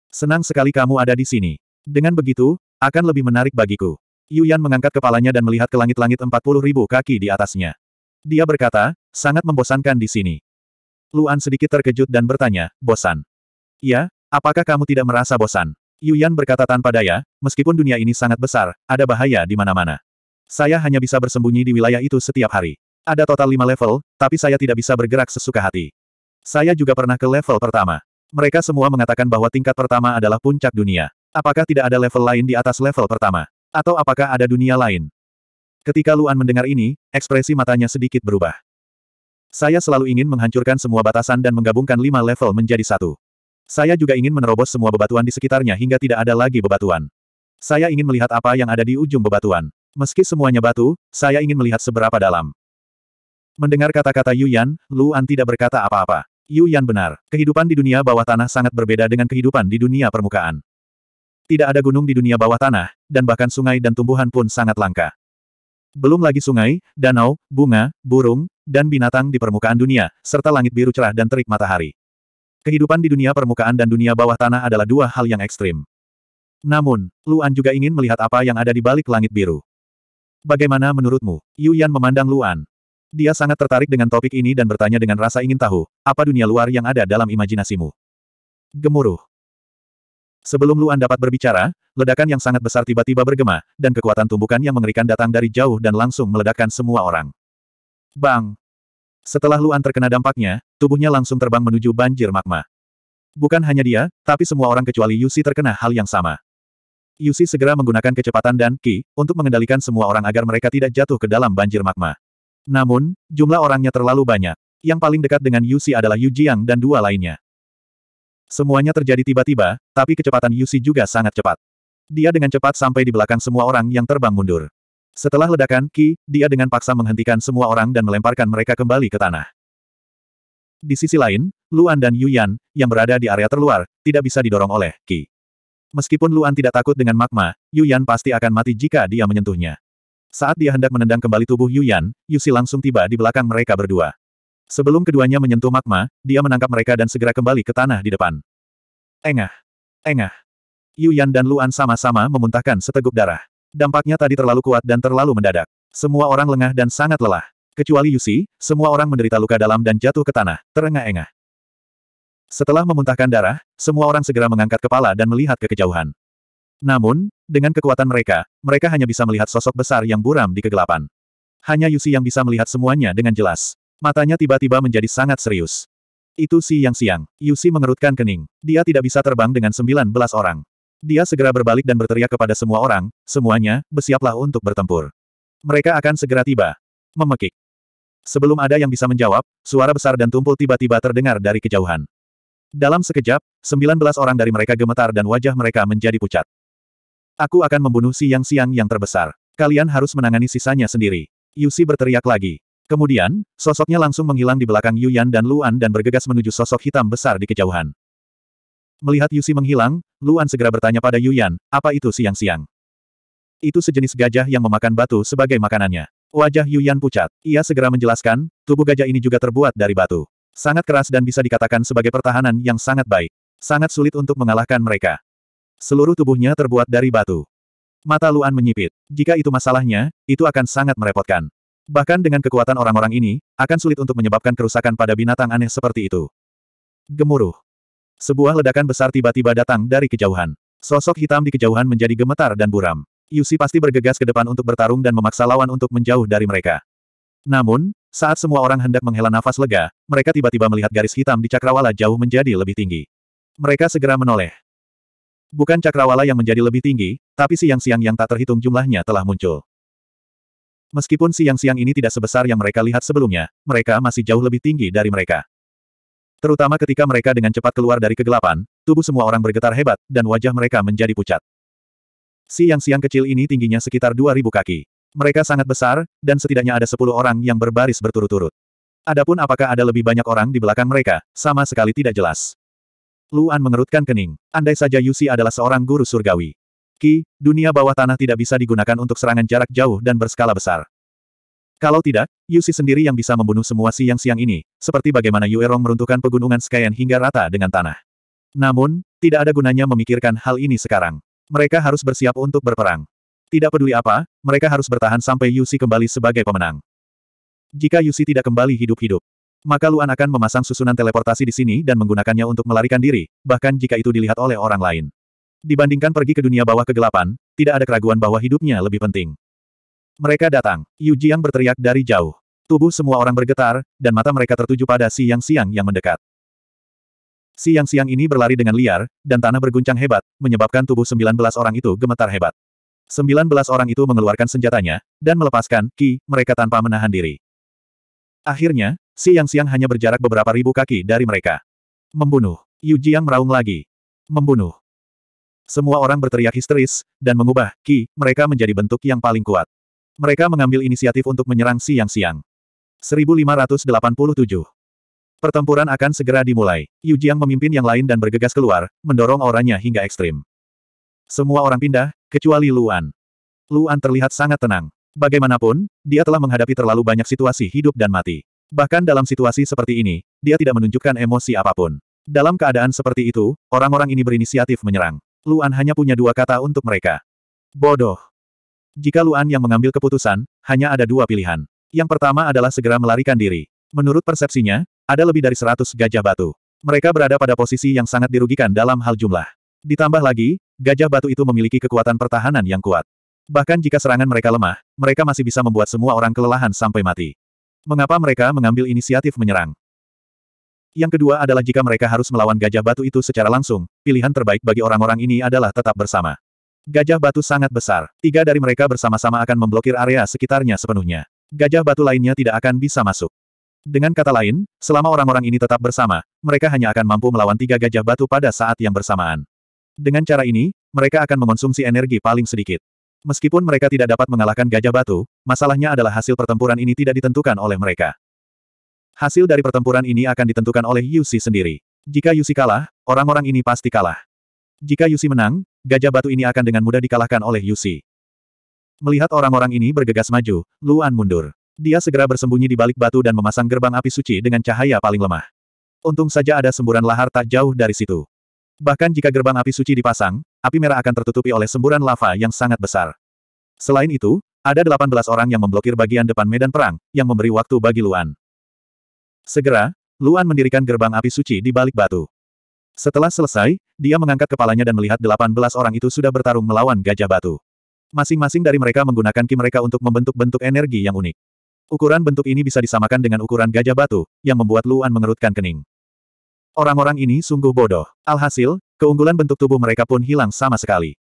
Senang sekali kamu ada di sini. Dengan begitu, akan lebih menarik bagiku. Yuyan mengangkat kepalanya dan melihat ke langit-langit 40 ribu kaki di atasnya. Dia berkata, sangat membosankan di sini. Luan sedikit terkejut dan bertanya, bosan. Ya, apakah kamu tidak merasa bosan? Yuyan berkata tanpa daya, meskipun dunia ini sangat besar, ada bahaya di mana-mana. Saya hanya bisa bersembunyi di wilayah itu setiap hari. Ada total lima level, tapi saya tidak bisa bergerak sesuka hati. Saya juga pernah ke level pertama. Mereka semua mengatakan bahwa tingkat pertama adalah puncak dunia. Apakah tidak ada level lain di atas level pertama? Atau apakah ada dunia lain? Ketika Luan mendengar ini, ekspresi matanya sedikit berubah. Saya selalu ingin menghancurkan semua batasan dan menggabungkan lima level menjadi satu. Saya juga ingin menerobos semua bebatuan di sekitarnya hingga tidak ada lagi bebatuan. Saya ingin melihat apa yang ada di ujung bebatuan. Meski semuanya batu, saya ingin melihat seberapa dalam. Mendengar kata-kata Yu Yan, Lu An tidak berkata apa-apa. Yu Yan benar, kehidupan di dunia bawah tanah sangat berbeda dengan kehidupan di dunia permukaan. Tidak ada gunung di dunia bawah tanah, dan bahkan sungai dan tumbuhan pun sangat langka. Belum lagi sungai, danau, bunga, burung, dan binatang di permukaan dunia, serta langit biru cerah dan terik matahari. Kehidupan di dunia permukaan dan dunia bawah tanah adalah dua hal yang ekstrim. Namun, Luan juga ingin melihat apa yang ada di balik langit biru. Bagaimana menurutmu? Yu memandang Luan. Dia sangat tertarik dengan topik ini dan bertanya dengan rasa ingin tahu, apa dunia luar yang ada dalam imajinasimu? Gemuruh. Sebelum Luan dapat berbicara, ledakan yang sangat besar tiba-tiba bergema, dan kekuatan tumbukan yang mengerikan datang dari jauh dan langsung meledakkan semua orang. Bang! Setelah Luan terkena dampaknya, tubuhnya langsung terbang menuju banjir magma. Bukan hanya dia, tapi semua orang kecuali Yusi terkena hal yang sama. Yusi segera menggunakan kecepatan dan Ki untuk mengendalikan semua orang agar mereka tidak jatuh ke dalam banjir magma. Namun, jumlah orangnya terlalu banyak. Yang paling dekat dengan Yusi adalah Yu Jiang dan dua lainnya. Semuanya terjadi tiba-tiba, tapi kecepatan Yusi juga sangat cepat. Dia dengan cepat sampai di belakang semua orang yang terbang mundur. Setelah ledakan, Ki, dia dengan paksa menghentikan semua orang dan melemparkan mereka kembali ke tanah. Di sisi lain, Luan dan Yuyan, yang berada di area terluar, tidak bisa didorong oleh Ki. Meskipun Luan tidak takut dengan magma, Yuyan pasti akan mati jika dia menyentuhnya. Saat dia hendak menendang kembali tubuh Yuyan, Yusi langsung tiba di belakang mereka berdua. Sebelum keduanya menyentuh magma, dia menangkap mereka dan segera kembali ke tanah di depan. Engah! Engah! Yuyan dan Luan sama-sama memuntahkan seteguk darah. Dampaknya tadi terlalu kuat dan terlalu mendadak. Semua orang lengah dan sangat lelah. Kecuali Yusi, semua orang menderita luka dalam dan jatuh ke tanah, terengah-engah. Setelah memuntahkan darah, semua orang segera mengangkat kepala dan melihat ke kejauhan. Namun, dengan kekuatan mereka, mereka hanya bisa melihat sosok besar yang buram di kegelapan. Hanya Yusi yang bisa melihat semuanya dengan jelas. Matanya tiba-tiba menjadi sangat serius. Itu si yang siang. Yusi mengerutkan kening. Dia tidak bisa terbang dengan 19 orang. Dia segera berbalik dan berteriak kepada semua orang, semuanya, bersiaplah untuk bertempur. Mereka akan segera tiba. Memekik. Sebelum ada yang bisa menjawab, suara besar dan tumpul tiba-tiba terdengar dari kejauhan. Dalam sekejap, 19 orang dari mereka gemetar dan wajah mereka menjadi pucat. Aku akan membunuh siang-siang yang terbesar. Kalian harus menangani sisanya sendiri. Yusi berteriak lagi. Kemudian, sosoknya langsung menghilang di belakang Yuyan dan Luan dan bergegas menuju sosok hitam besar di kejauhan. Melihat Yusi menghilang, Luan segera bertanya pada Yuyan, apa itu siang-siang? Itu sejenis gajah yang memakan batu sebagai makanannya. Wajah Yuyan pucat. Ia segera menjelaskan, tubuh gajah ini juga terbuat dari batu. Sangat keras dan bisa dikatakan sebagai pertahanan yang sangat baik. Sangat sulit untuk mengalahkan mereka. Seluruh tubuhnya terbuat dari batu. Mata Luan menyipit. Jika itu masalahnya, itu akan sangat merepotkan. Bahkan dengan kekuatan orang-orang ini, akan sulit untuk menyebabkan kerusakan pada binatang aneh seperti itu. Gemuruh. Sebuah ledakan besar tiba-tiba datang dari kejauhan. Sosok hitam di kejauhan menjadi gemetar dan buram. Yusi pasti bergegas ke depan untuk bertarung dan memaksa lawan untuk menjauh dari mereka. Namun, saat semua orang hendak menghela nafas lega, mereka tiba-tiba melihat garis hitam di cakrawala jauh menjadi lebih tinggi. Mereka segera menoleh. Bukan cakrawala yang menjadi lebih tinggi, tapi siang-siang yang tak terhitung jumlahnya telah muncul. Meskipun siang-siang ini tidak sebesar yang mereka lihat sebelumnya, mereka masih jauh lebih tinggi dari mereka. Terutama ketika mereka dengan cepat keluar dari kegelapan, tubuh semua orang bergetar hebat, dan wajah mereka menjadi pucat. Siang-siang kecil ini tingginya sekitar 2.000 kaki. Mereka sangat besar, dan setidaknya ada 10 orang yang berbaris berturut-turut. Adapun apakah ada lebih banyak orang di belakang mereka, sama sekali tidak jelas. Luan mengerutkan kening. Andai saja Yusi adalah seorang guru surgawi. Ki, dunia bawah tanah tidak bisa digunakan untuk serangan jarak jauh dan berskala besar. Kalau tidak, Yusi sendiri yang bisa membunuh semua siang-siang ini, seperti bagaimana Rong meruntuhkan pegunungan Skyen hingga rata dengan tanah. Namun, tidak ada gunanya memikirkan hal ini sekarang. Mereka harus bersiap untuk berperang. Tidak peduli apa, mereka harus bertahan sampai Yusi kembali sebagai pemenang. Jika Yusi tidak kembali hidup-hidup, maka Luan akan memasang susunan teleportasi di sini dan menggunakannya untuk melarikan diri, bahkan jika itu dilihat oleh orang lain. Dibandingkan pergi ke dunia bawah kegelapan, tidak ada keraguan bahwa hidupnya lebih penting. Mereka datang. Yu Jiang berteriak dari jauh. Tubuh semua orang bergetar, dan mata mereka tertuju pada siang Siang yang mendekat. siang Siang ini berlari dengan liar, dan tanah berguncang hebat, menyebabkan tubuh 19 orang itu gemetar hebat. 19 orang itu mengeluarkan senjatanya, dan melepaskan ki mereka tanpa menahan diri. Akhirnya, siang Siang hanya berjarak beberapa ribu kaki dari mereka. Membunuh. Yu Jiang meraung lagi. Membunuh. Semua orang berteriak histeris, dan mengubah ki mereka menjadi bentuk yang paling kuat. Mereka mengambil inisiatif untuk menyerang siang-siang. 1587. Pertempuran akan segera dimulai. Yu Jiang memimpin yang lain dan bergegas keluar, mendorong orangnya hingga ekstrim. Semua orang pindah, kecuali Luan. Luan terlihat sangat tenang. Bagaimanapun, dia telah menghadapi terlalu banyak situasi hidup dan mati. Bahkan dalam situasi seperti ini, dia tidak menunjukkan emosi apapun. Dalam keadaan seperti itu, orang-orang ini berinisiatif menyerang. Luan hanya punya dua kata untuk mereka. Bodoh. Jika Luan yang mengambil keputusan, hanya ada dua pilihan. Yang pertama adalah segera melarikan diri. Menurut persepsinya, ada lebih dari seratus gajah batu. Mereka berada pada posisi yang sangat dirugikan dalam hal jumlah. Ditambah lagi, gajah batu itu memiliki kekuatan pertahanan yang kuat. Bahkan jika serangan mereka lemah, mereka masih bisa membuat semua orang kelelahan sampai mati. Mengapa mereka mengambil inisiatif menyerang? Yang kedua adalah jika mereka harus melawan gajah batu itu secara langsung, pilihan terbaik bagi orang-orang ini adalah tetap bersama. Gajah batu sangat besar. Tiga dari mereka bersama-sama akan memblokir area sekitarnya sepenuhnya. Gajah batu lainnya tidak akan bisa masuk. Dengan kata lain, selama orang-orang ini tetap bersama, mereka hanya akan mampu melawan tiga gajah batu pada saat yang bersamaan. Dengan cara ini, mereka akan mengonsumsi energi paling sedikit. Meskipun mereka tidak dapat mengalahkan gajah batu, masalahnya adalah hasil pertempuran ini tidak ditentukan oleh mereka. Hasil dari pertempuran ini akan ditentukan oleh Yusi sendiri. Jika Yusi kalah, orang-orang ini pasti kalah. Jika Yusi menang, gajah batu ini akan dengan mudah dikalahkan oleh Yusi. Melihat orang-orang ini bergegas maju, Luan mundur. Dia segera bersembunyi di balik batu dan memasang gerbang api suci dengan cahaya paling lemah. Untung saja ada semburan lahar tak jauh dari situ. Bahkan jika gerbang api suci dipasang, api merah akan tertutupi oleh semburan lava yang sangat besar. Selain itu, ada 18 orang yang memblokir bagian depan medan perang, yang memberi waktu bagi Luan. Segera, Luan mendirikan gerbang api suci di balik batu. Setelah selesai, dia mengangkat kepalanya dan melihat delapan belas orang itu sudah bertarung melawan gajah batu. Masing-masing dari mereka menggunakan ki mereka untuk membentuk bentuk energi yang unik. Ukuran bentuk ini bisa disamakan dengan ukuran gajah batu, yang membuat Luan mengerutkan kening. Orang-orang ini sungguh bodoh. Alhasil, keunggulan bentuk tubuh mereka pun hilang sama sekali.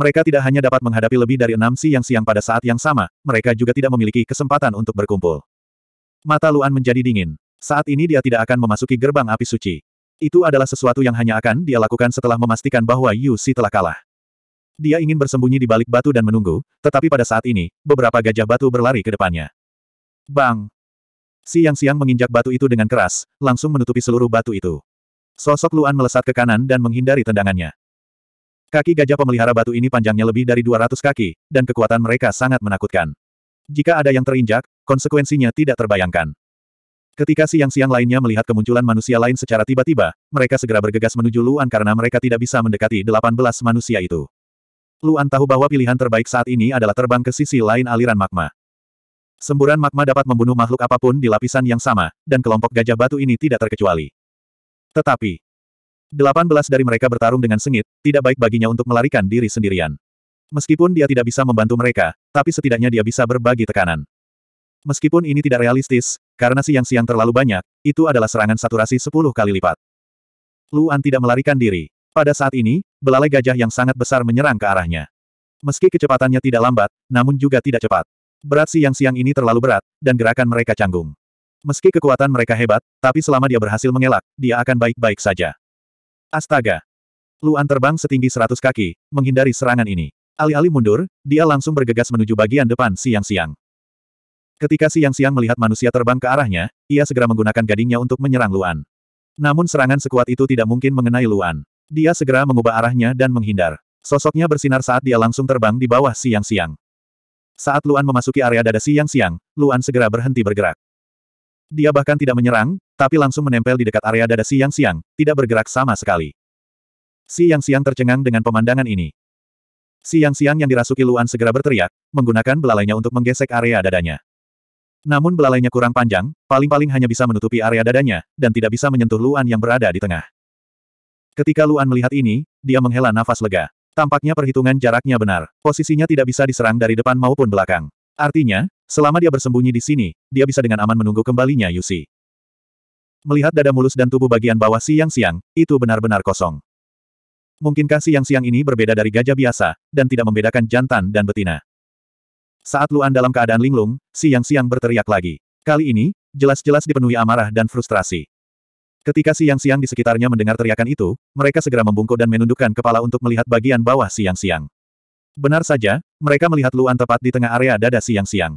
Mereka tidak hanya dapat menghadapi lebih dari enam siang siang pada saat yang sama, mereka juga tidak memiliki kesempatan untuk berkumpul. Mata Luan menjadi dingin. Saat ini dia tidak akan memasuki gerbang api suci. Itu adalah sesuatu yang hanya akan dia lakukan setelah memastikan bahwa Yu Si telah kalah. Dia ingin bersembunyi di balik batu dan menunggu, tetapi pada saat ini, beberapa gajah batu berlari ke depannya. Bang! Siang-siang menginjak batu itu dengan keras, langsung menutupi seluruh batu itu. Sosok Luan melesat ke kanan dan menghindari tendangannya. Kaki gajah pemelihara batu ini panjangnya lebih dari 200 kaki, dan kekuatan mereka sangat menakutkan. Jika ada yang terinjak, konsekuensinya tidak terbayangkan. Ketika siang-siang lainnya melihat kemunculan manusia lain secara tiba-tiba, mereka segera bergegas menuju Luan karena mereka tidak bisa mendekati 18 manusia itu. Luan tahu bahwa pilihan terbaik saat ini adalah terbang ke sisi lain aliran magma. Semburan magma dapat membunuh makhluk apapun di lapisan yang sama, dan kelompok gajah batu ini tidak terkecuali. Tetapi, 18 dari mereka bertarung dengan sengit, tidak baik baginya untuk melarikan diri sendirian. Meskipun dia tidak bisa membantu mereka, tapi setidaknya dia bisa berbagi tekanan. Meskipun ini tidak realistis, karena siang-siang terlalu banyak, itu adalah serangan saturasi sepuluh kali lipat. Luan tidak melarikan diri. Pada saat ini, belalai gajah yang sangat besar menyerang ke arahnya. Meski kecepatannya tidak lambat, namun juga tidak cepat. Berat siang-siang ini terlalu berat, dan gerakan mereka canggung. Meski kekuatan mereka hebat, tapi selama dia berhasil mengelak, dia akan baik-baik saja. Astaga! Luan terbang setinggi 100 kaki, menghindari serangan ini. Alih-alih mundur, dia langsung bergegas menuju bagian depan siang-siang. Ketika siang-siang melihat manusia terbang ke arahnya, ia segera menggunakan gadingnya untuk menyerang Luan. Namun serangan sekuat itu tidak mungkin mengenai Luan. Dia segera mengubah arahnya dan menghindar. Sosoknya bersinar saat dia langsung terbang di bawah siang-siang. Saat Luan memasuki area dada siang-siang, Luan segera berhenti bergerak. Dia bahkan tidak menyerang, tapi langsung menempel di dekat area dada siang-siang, tidak bergerak sama sekali. Siang-siang tercengang dengan pemandangan ini. Siang-siang yang dirasuki Luan segera berteriak, menggunakan belalainya untuk menggesek area dadanya. Namun belalainya kurang panjang, paling-paling hanya bisa menutupi area dadanya, dan tidak bisa menyentuh Luan yang berada di tengah. Ketika Luan melihat ini, dia menghela nafas lega. Tampaknya perhitungan jaraknya benar, posisinya tidak bisa diserang dari depan maupun belakang. Artinya, selama dia bersembunyi di sini, dia bisa dengan aman menunggu kembalinya Yusi. Melihat dada mulus dan tubuh bagian bawah siang-siang, itu benar-benar kosong. Mungkinkah siang-siang ini berbeda dari gajah biasa, dan tidak membedakan jantan dan betina? Saat Luan dalam keadaan linglung, Siang Siang berteriak lagi. Kali ini, jelas-jelas dipenuhi amarah dan frustrasi. Ketika Siang Siang di sekitarnya mendengar teriakan itu, mereka segera membungkuk dan menundukkan kepala untuk melihat bagian bawah Siang Siang. Benar saja, mereka melihat Luan tepat di tengah area dada Siang Siang.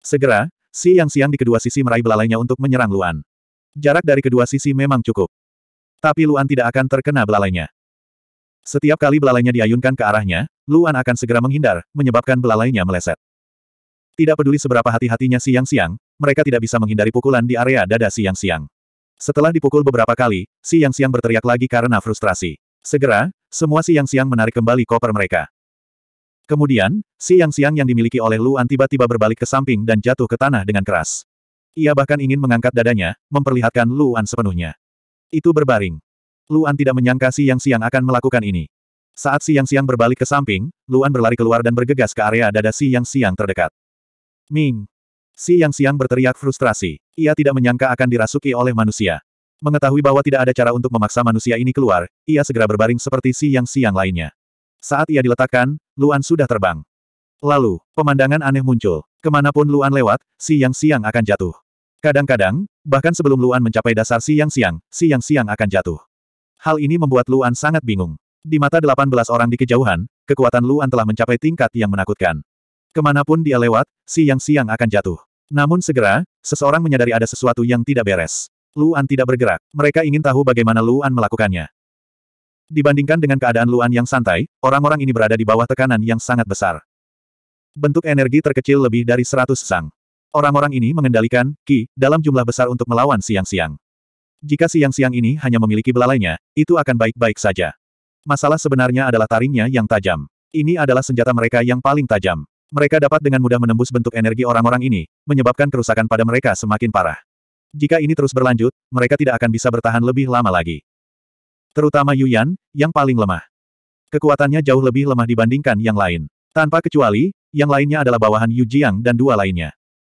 Segera, Siang Siang di kedua sisi meraih belalainya untuk menyerang Luan. Jarak dari kedua sisi memang cukup. Tapi Luan tidak akan terkena belalainya. Setiap kali belalainya diayunkan ke arahnya, Luan akan segera menghindar, menyebabkan belalainya meleset. Tidak peduli seberapa hati-hatinya Siang Siang, mereka tidak bisa menghindari pukulan di area dada Siang Siang. Setelah dipukul beberapa kali, Siang Siang berteriak lagi karena frustrasi. Segera, semua Siang Siang menarik kembali koper mereka. Kemudian, Siang Siang yang dimiliki oleh Luan tiba-tiba berbalik ke samping dan jatuh ke tanah dengan keras. Ia bahkan ingin mengangkat dadanya, memperlihatkan Luan sepenuhnya. Itu berbaring. Luan tidak menyangka Siang Siang akan melakukan ini. Saat Siang Siang berbalik ke samping, Luan berlari keluar dan bergegas ke area dada Siang Siang terdekat. Ming. Si Yang siang berteriak frustrasi. Ia tidak menyangka akan dirasuki oleh manusia. Mengetahui bahwa tidak ada cara untuk memaksa manusia ini keluar, ia segera berbaring seperti Si Yang siang lainnya. Saat ia diletakkan, Luan sudah terbang. Lalu, pemandangan aneh muncul. Kemanapun Luan lewat, Si Yang siang akan jatuh. Kadang-kadang, bahkan sebelum Luan mencapai dasar Si Yang siang, Si Yang siang akan jatuh. Hal ini membuat Luan sangat bingung. Di mata 18 orang di kejauhan, kekuatan Luan telah mencapai tingkat yang menakutkan. Kemanapun dia lewat, siang-siang akan jatuh. Namun segera, seseorang menyadari ada sesuatu yang tidak beres. Luan tidak bergerak. Mereka ingin tahu bagaimana Luan melakukannya. Dibandingkan dengan keadaan Luan yang santai, orang-orang ini berada di bawah tekanan yang sangat besar. Bentuk energi terkecil lebih dari 100 sang. Orang-orang ini mengendalikan Ki dalam jumlah besar untuk melawan siang-siang. Jika siang-siang ini hanya memiliki belalainya, itu akan baik-baik saja. Masalah sebenarnya adalah taringnya yang tajam. Ini adalah senjata mereka yang paling tajam. Mereka dapat dengan mudah menembus bentuk energi orang-orang ini, menyebabkan kerusakan pada mereka semakin parah. Jika ini terus berlanjut, mereka tidak akan bisa bertahan lebih lama lagi. Terutama Yuyan, yang paling lemah. Kekuatannya jauh lebih lemah dibandingkan yang lain. Tanpa kecuali, yang lainnya adalah bawahan Yu Jiang dan dua lainnya.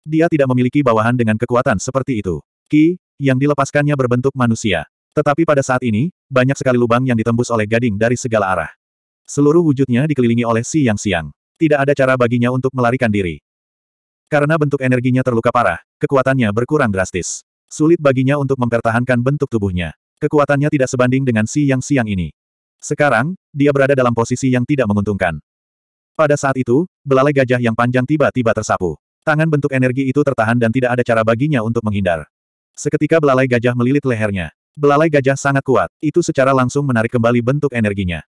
Dia tidak memiliki bawahan dengan kekuatan seperti itu. Ki, yang dilepaskannya berbentuk manusia. Tetapi pada saat ini, banyak sekali lubang yang ditembus oleh gading dari segala arah. Seluruh wujudnya dikelilingi oleh siang siang. Tidak ada cara baginya untuk melarikan diri. Karena bentuk energinya terluka parah, kekuatannya berkurang drastis. Sulit baginya untuk mempertahankan bentuk tubuhnya. Kekuatannya tidak sebanding dengan si yang siang ini. Sekarang, dia berada dalam posisi yang tidak menguntungkan. Pada saat itu, belalai gajah yang panjang tiba-tiba tersapu. Tangan bentuk energi itu tertahan dan tidak ada cara baginya untuk menghindar. Seketika belalai gajah melilit lehernya. Belalai gajah sangat kuat, itu secara langsung menarik kembali bentuk energinya.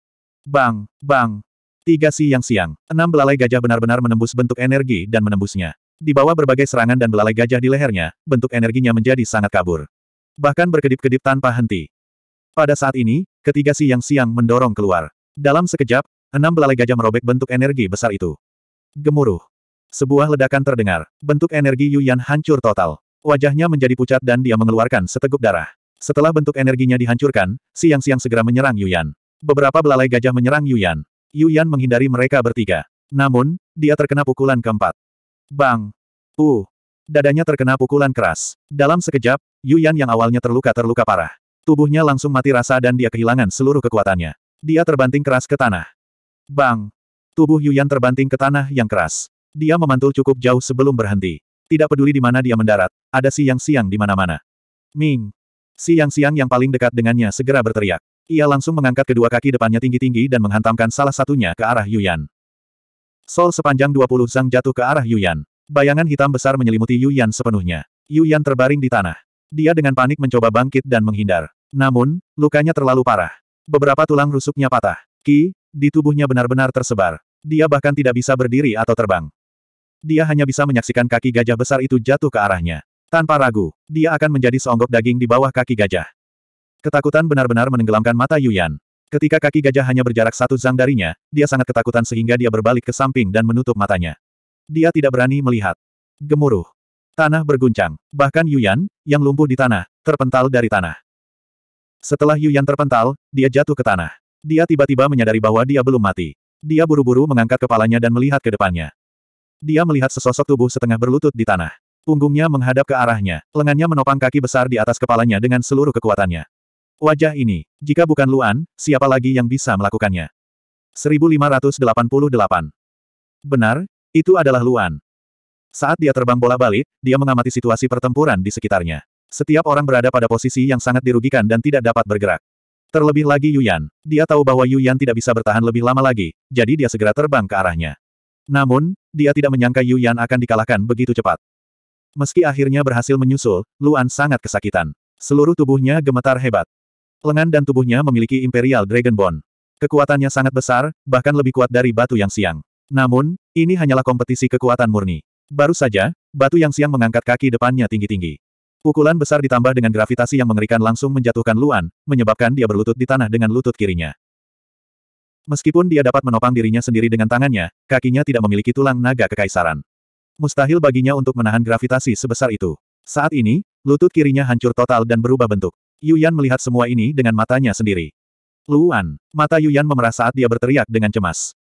Bang, bang, Tiga siang-siang, enam belalai gajah benar-benar menembus bentuk energi dan menembusnya. Di bawah berbagai serangan dan belalai gajah di lehernya, bentuk energinya menjadi sangat kabur. Bahkan berkedip-kedip tanpa henti. Pada saat ini, ketiga siang-siang mendorong keluar. Dalam sekejap, enam belalai gajah merobek bentuk energi besar itu. Gemuruh. Sebuah ledakan terdengar. Bentuk energi Yuyan hancur total. Wajahnya menjadi pucat dan dia mengeluarkan seteguk darah. Setelah bentuk energinya dihancurkan, siang-siang segera menyerang Yuyan. Beberapa belalai gajah menyerang Yuyan. Yu Yan menghindari mereka bertiga. Namun, dia terkena pukulan keempat. Bang! Uh! Dadanya terkena pukulan keras. Dalam sekejap, Yu Yan yang awalnya terluka-terluka parah. Tubuhnya langsung mati rasa dan dia kehilangan seluruh kekuatannya. Dia terbanting keras ke tanah. Bang! Tubuh Yu Yan terbanting ke tanah yang keras. Dia memantul cukup jauh sebelum berhenti. Tidak peduli di mana dia mendarat, ada siang-siang di mana-mana. Ming! Siang-siang yang paling dekat dengannya segera berteriak. Ia langsung mengangkat kedua kaki depannya tinggi-tinggi dan menghantamkan salah satunya ke arah Yuyan. Sol sepanjang 20 zang jatuh ke arah Yuyan. Bayangan hitam besar menyelimuti Yuyan sepenuhnya. Yuyan terbaring di tanah. Dia dengan panik mencoba bangkit dan menghindar. Namun, lukanya terlalu parah. Beberapa tulang rusuknya patah. Ki, di tubuhnya benar-benar tersebar. Dia bahkan tidak bisa berdiri atau terbang. Dia hanya bisa menyaksikan kaki gajah besar itu jatuh ke arahnya. Tanpa ragu, dia akan menjadi seonggok daging di bawah kaki gajah. Ketakutan benar-benar menenggelamkan mata Yuyan. Ketika kaki gajah hanya berjarak satu zang darinya, dia sangat ketakutan sehingga dia berbalik ke samping dan menutup matanya. Dia tidak berani melihat. Gemuruh. Tanah berguncang. Bahkan Yuyan, yang lumpuh di tanah, terpental dari tanah. Setelah Yuyan terpental, dia jatuh ke tanah. Dia tiba-tiba menyadari bahwa dia belum mati. Dia buru-buru mengangkat kepalanya dan melihat ke depannya. Dia melihat sesosok tubuh setengah berlutut di tanah. Punggungnya menghadap ke arahnya, lengannya menopang kaki besar di atas kepalanya dengan seluruh kekuatannya. Wajah ini, jika bukan Luan, siapa lagi yang bisa melakukannya? 1588. Benar, itu adalah Luan. Saat dia terbang bola balik, dia mengamati situasi pertempuran di sekitarnya. Setiap orang berada pada posisi yang sangat dirugikan dan tidak dapat bergerak. Terlebih lagi Yuyan. Dia tahu bahwa Yuyan tidak bisa bertahan lebih lama lagi, jadi dia segera terbang ke arahnya. Namun, dia tidak menyangka Yuyan akan dikalahkan begitu cepat. Meski akhirnya berhasil menyusul, Luan sangat kesakitan. Seluruh tubuhnya gemetar hebat. Lengan dan tubuhnya memiliki Imperial Dragonborn. Kekuatannya sangat besar, bahkan lebih kuat dari batu yang siang. Namun, ini hanyalah kompetisi kekuatan murni. Baru saja, batu yang siang mengangkat kaki depannya tinggi-tinggi. Pukulan besar ditambah dengan gravitasi yang mengerikan langsung menjatuhkan Luan, menyebabkan dia berlutut di tanah dengan lutut kirinya. Meskipun dia dapat menopang dirinya sendiri dengan tangannya, kakinya tidak memiliki tulang naga kekaisaran. Mustahil baginya untuk menahan gravitasi sebesar itu. Saat ini, lutut kirinya hancur total dan berubah bentuk. Yuyan melihat semua ini dengan matanya sendiri. Luan, mata Yuyan memerah saat dia berteriak dengan cemas.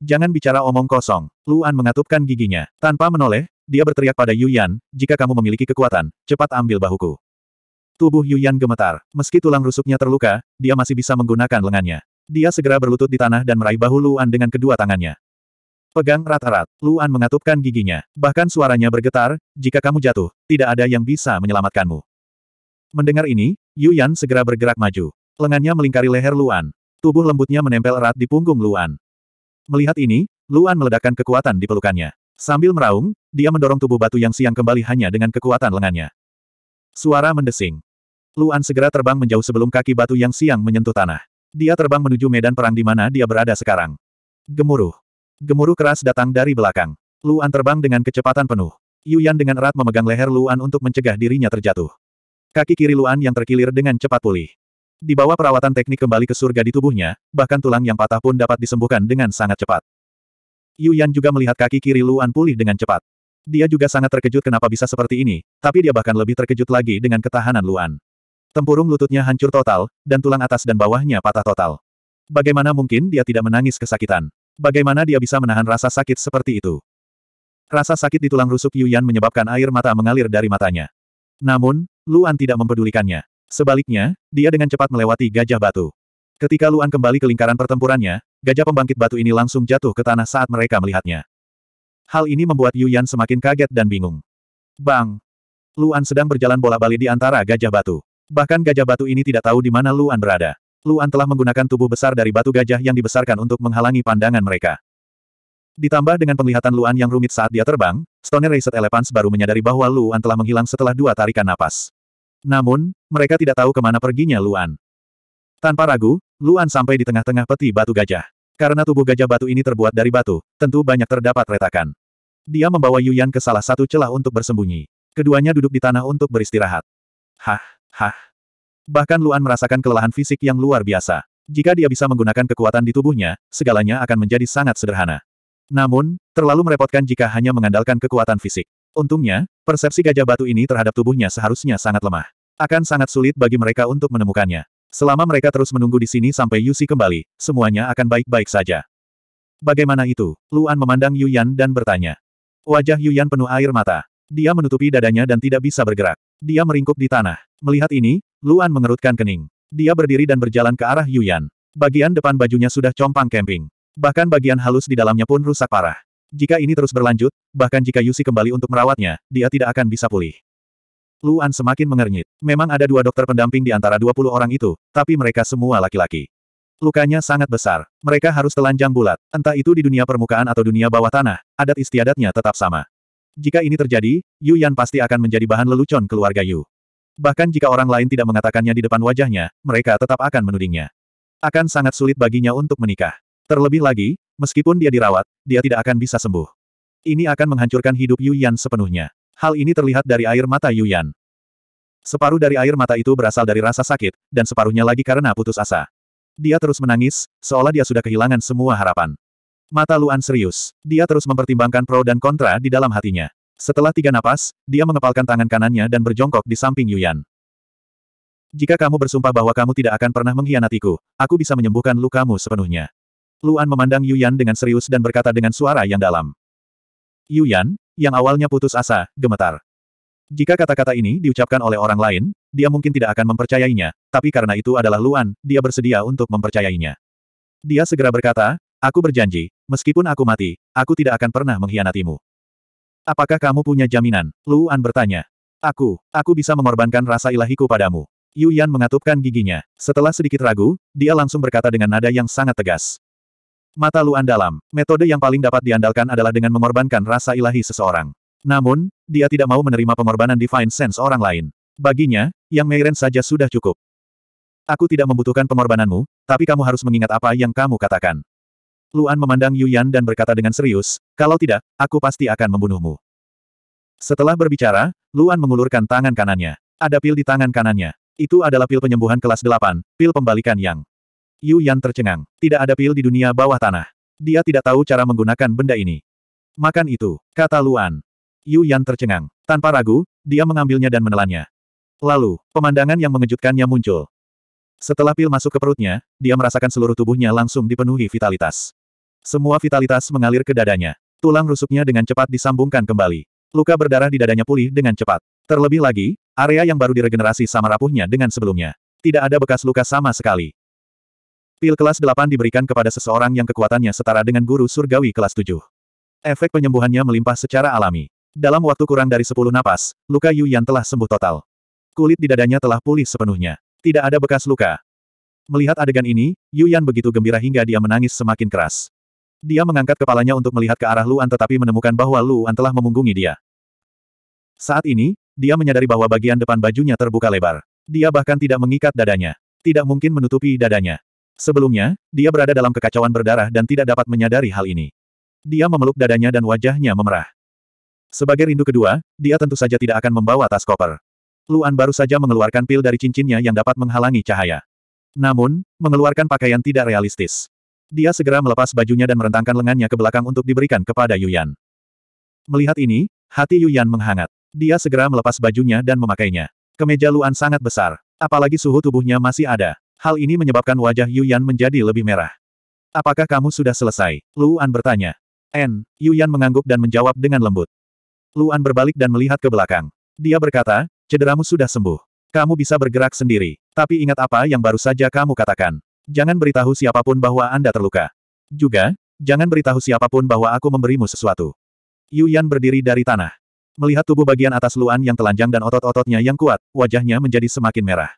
Jangan bicara omong kosong, Luan mengatupkan giginya. Tanpa menoleh, dia berteriak pada Yuyan, jika kamu memiliki kekuatan, cepat ambil bahuku. Tubuh Yuyan gemetar, meski tulang rusuknya terluka, dia masih bisa menggunakan lengannya. Dia segera berlutut di tanah dan meraih bahu Luan dengan kedua tangannya. Pegang erat-erat, Luan mengatupkan giginya. Bahkan suaranya bergetar, jika kamu jatuh, tidak ada yang bisa menyelamatkanmu. Mendengar ini, Yu Yan segera bergerak maju. Lengannya melingkari leher Luan. Tubuh lembutnya menempel erat di punggung Luan. Melihat ini, Luan meledakkan kekuatan di pelukannya. Sambil meraung, dia mendorong tubuh batu yang siang kembali hanya dengan kekuatan lengannya. Suara mendesing. Luan segera terbang menjauh sebelum kaki batu yang siang menyentuh tanah. Dia terbang menuju medan perang di mana dia berada sekarang. Gemuruh. Gemuruh keras datang dari belakang. Luan terbang dengan kecepatan penuh. Yuyan dengan erat memegang leher Luan untuk mencegah dirinya terjatuh. Kaki kiri Luan yang terkilir dengan cepat pulih. Di bawah perawatan teknik kembali ke surga di tubuhnya, bahkan tulang yang patah pun dapat disembuhkan dengan sangat cepat. Yu Yan juga melihat kaki kiri Luan pulih dengan cepat. Dia juga sangat terkejut kenapa bisa seperti ini, tapi dia bahkan lebih terkejut lagi dengan ketahanan Luan. Tempurung lututnya hancur total, dan tulang atas dan bawahnya patah total. Bagaimana mungkin dia tidak menangis kesakitan? Bagaimana dia bisa menahan rasa sakit seperti itu? Rasa sakit di tulang rusuk Yuan menyebabkan air mata mengalir dari matanya. Namun, Luan tidak mempedulikannya. Sebaliknya, dia dengan cepat melewati gajah batu. Ketika Luan kembali ke lingkaran pertempurannya, gajah pembangkit batu ini langsung jatuh ke tanah saat mereka melihatnya. Hal ini membuat Yuyan semakin kaget dan bingung. Bang! Luan sedang berjalan bola-balik di antara gajah batu. Bahkan gajah batu ini tidak tahu di mana Luan berada. Luan telah menggunakan tubuh besar dari batu gajah yang dibesarkan untuk menghalangi pandangan mereka. Ditambah dengan penglihatan Luan yang rumit saat dia terbang, Stoner Reset Elephants baru menyadari bahwa Luan telah menghilang setelah dua tarikan napas. Namun, mereka tidak tahu kemana perginya Luan. Tanpa ragu, Luan sampai di tengah-tengah peti batu gajah. Karena tubuh gajah batu ini terbuat dari batu, tentu banyak terdapat retakan. Dia membawa Yuyan ke salah satu celah untuk bersembunyi. Keduanya duduk di tanah untuk beristirahat. Hah, hah. Bahkan Luan merasakan kelelahan fisik yang luar biasa. Jika dia bisa menggunakan kekuatan di tubuhnya, segalanya akan menjadi sangat sederhana. Namun, terlalu merepotkan jika hanya mengandalkan kekuatan fisik. Untungnya, persepsi gajah batu ini terhadap tubuhnya seharusnya sangat lemah. Akan sangat sulit bagi mereka untuk menemukannya. Selama mereka terus menunggu di sini sampai Yusi kembali, semuanya akan baik-baik saja. Bagaimana itu? Luan memandang Yuyan dan bertanya. Wajah Yuyan penuh air mata. Dia menutupi dadanya dan tidak bisa bergerak. Dia meringkuk di tanah. Melihat ini, Luan mengerutkan kening. Dia berdiri dan berjalan ke arah Yuyan. Bagian depan bajunya sudah compang camping. Bahkan bagian halus di dalamnya pun rusak parah. Jika ini terus berlanjut, bahkan jika Yusi kembali untuk merawatnya, dia tidak akan bisa pulih. Luan semakin mengernyit. Memang ada dua dokter pendamping di antara 20 orang itu, tapi mereka semua laki-laki. Lukanya sangat besar. Mereka harus telanjang bulat. Entah itu di dunia permukaan atau dunia bawah tanah, adat istiadatnya tetap sama. Jika ini terjadi, Yu Yan pasti akan menjadi bahan lelucon keluarga Yu. Bahkan jika orang lain tidak mengatakannya di depan wajahnya, mereka tetap akan menudingnya. Akan sangat sulit baginya untuk menikah. Terlebih lagi, meskipun dia dirawat, dia tidak akan bisa sembuh. Ini akan menghancurkan hidup Yuyan sepenuhnya. Hal ini terlihat dari air mata Yuyan. Separuh dari air mata itu berasal dari rasa sakit, dan separuhnya lagi karena putus asa. Dia terus menangis, seolah dia sudah kehilangan semua harapan. Mata Luan serius. Dia terus mempertimbangkan pro dan kontra di dalam hatinya. Setelah tiga napas, dia mengepalkan tangan kanannya dan berjongkok di samping Yuyan. Jika kamu bersumpah bahwa kamu tidak akan pernah mengkhianatiku, aku bisa menyembuhkan lukamu sepenuhnya. Luan memandang Yuyan dengan serius dan berkata dengan suara yang dalam. Yuyan, yang awalnya putus asa, gemetar. Jika kata-kata ini diucapkan oleh orang lain, dia mungkin tidak akan mempercayainya, tapi karena itu adalah Luan, dia bersedia untuk mempercayainya. Dia segera berkata, Aku berjanji, meskipun aku mati, aku tidak akan pernah mengkhianatimu. Apakah kamu punya jaminan? Luan bertanya. Aku, aku bisa mengorbankan rasa ilahiku padamu. Yu mengatupkan giginya. Setelah sedikit ragu, dia langsung berkata dengan nada yang sangat tegas. Mata Luan dalam, metode yang paling dapat diandalkan adalah dengan mengorbankan rasa ilahi seseorang. Namun, dia tidak mau menerima pengorbanan Divine Sense orang lain. Baginya, yang Meiren saja sudah cukup. Aku tidak membutuhkan pengorbananmu, tapi kamu harus mengingat apa yang kamu katakan. Luan memandang Yuyan dan berkata dengan serius, kalau tidak, aku pasti akan membunuhmu. Setelah berbicara, Luan mengulurkan tangan kanannya. Ada pil di tangan kanannya. Itu adalah pil penyembuhan kelas 8, pil pembalikan yang. Yu Yan tercengang. Tidak ada pil di dunia bawah tanah. Dia tidak tahu cara menggunakan benda ini. Makan itu, kata Luan. Yu Yan tercengang. Tanpa ragu, dia mengambilnya dan menelannya. Lalu, pemandangan yang mengejutkannya muncul. Setelah pil masuk ke perutnya, dia merasakan seluruh tubuhnya langsung dipenuhi vitalitas. Semua vitalitas mengalir ke dadanya. Tulang rusuknya dengan cepat disambungkan kembali. Luka berdarah di dadanya pulih dengan cepat. Terlebih lagi, area yang baru diregenerasi sama rapuhnya dengan sebelumnya. Tidak ada bekas luka sama sekali. Pil kelas 8 diberikan kepada seseorang yang kekuatannya setara dengan guru surgawi kelas 7. Efek penyembuhannya melimpah secara alami. Dalam waktu kurang dari 10 napas, luka Yan telah sembuh total. Kulit di dadanya telah pulih sepenuhnya. Tidak ada bekas luka. Melihat adegan ini, Yuan begitu gembira hingga dia menangis semakin keras. Dia mengangkat kepalanya untuk melihat ke arah Luan tetapi menemukan bahwa Luan telah memunggungi dia. Saat ini, dia menyadari bahwa bagian depan bajunya terbuka lebar. Dia bahkan tidak mengikat dadanya. Tidak mungkin menutupi dadanya. Sebelumnya, dia berada dalam kekacauan berdarah dan tidak dapat menyadari hal ini. Dia memeluk dadanya dan wajahnya memerah. Sebagai rindu kedua, dia tentu saja tidak akan membawa tas koper. Luan baru saja mengeluarkan pil dari cincinnya yang dapat menghalangi cahaya. Namun, mengeluarkan pakaian tidak realistis. Dia segera melepas bajunya dan merentangkan lengannya ke belakang untuk diberikan kepada Yuyan. Melihat ini, hati Yuyan menghangat. Dia segera melepas bajunya dan memakainya. Kemeja Luan sangat besar, apalagi suhu tubuhnya masih ada. Hal ini menyebabkan wajah Yuyan menjadi lebih merah. Apakah kamu sudah selesai? Luan bertanya. N. Yuyan mengangguk dan menjawab dengan lembut. Luan berbalik dan melihat ke belakang. Dia berkata, cederamu sudah sembuh. Kamu bisa bergerak sendiri. Tapi ingat apa yang baru saja kamu katakan. Jangan beritahu siapapun bahwa Anda terluka. Juga, jangan beritahu siapapun bahwa aku memberimu sesuatu. Yuyan berdiri dari tanah. Melihat tubuh bagian atas Luan yang telanjang dan otot-ototnya yang kuat, wajahnya menjadi semakin merah.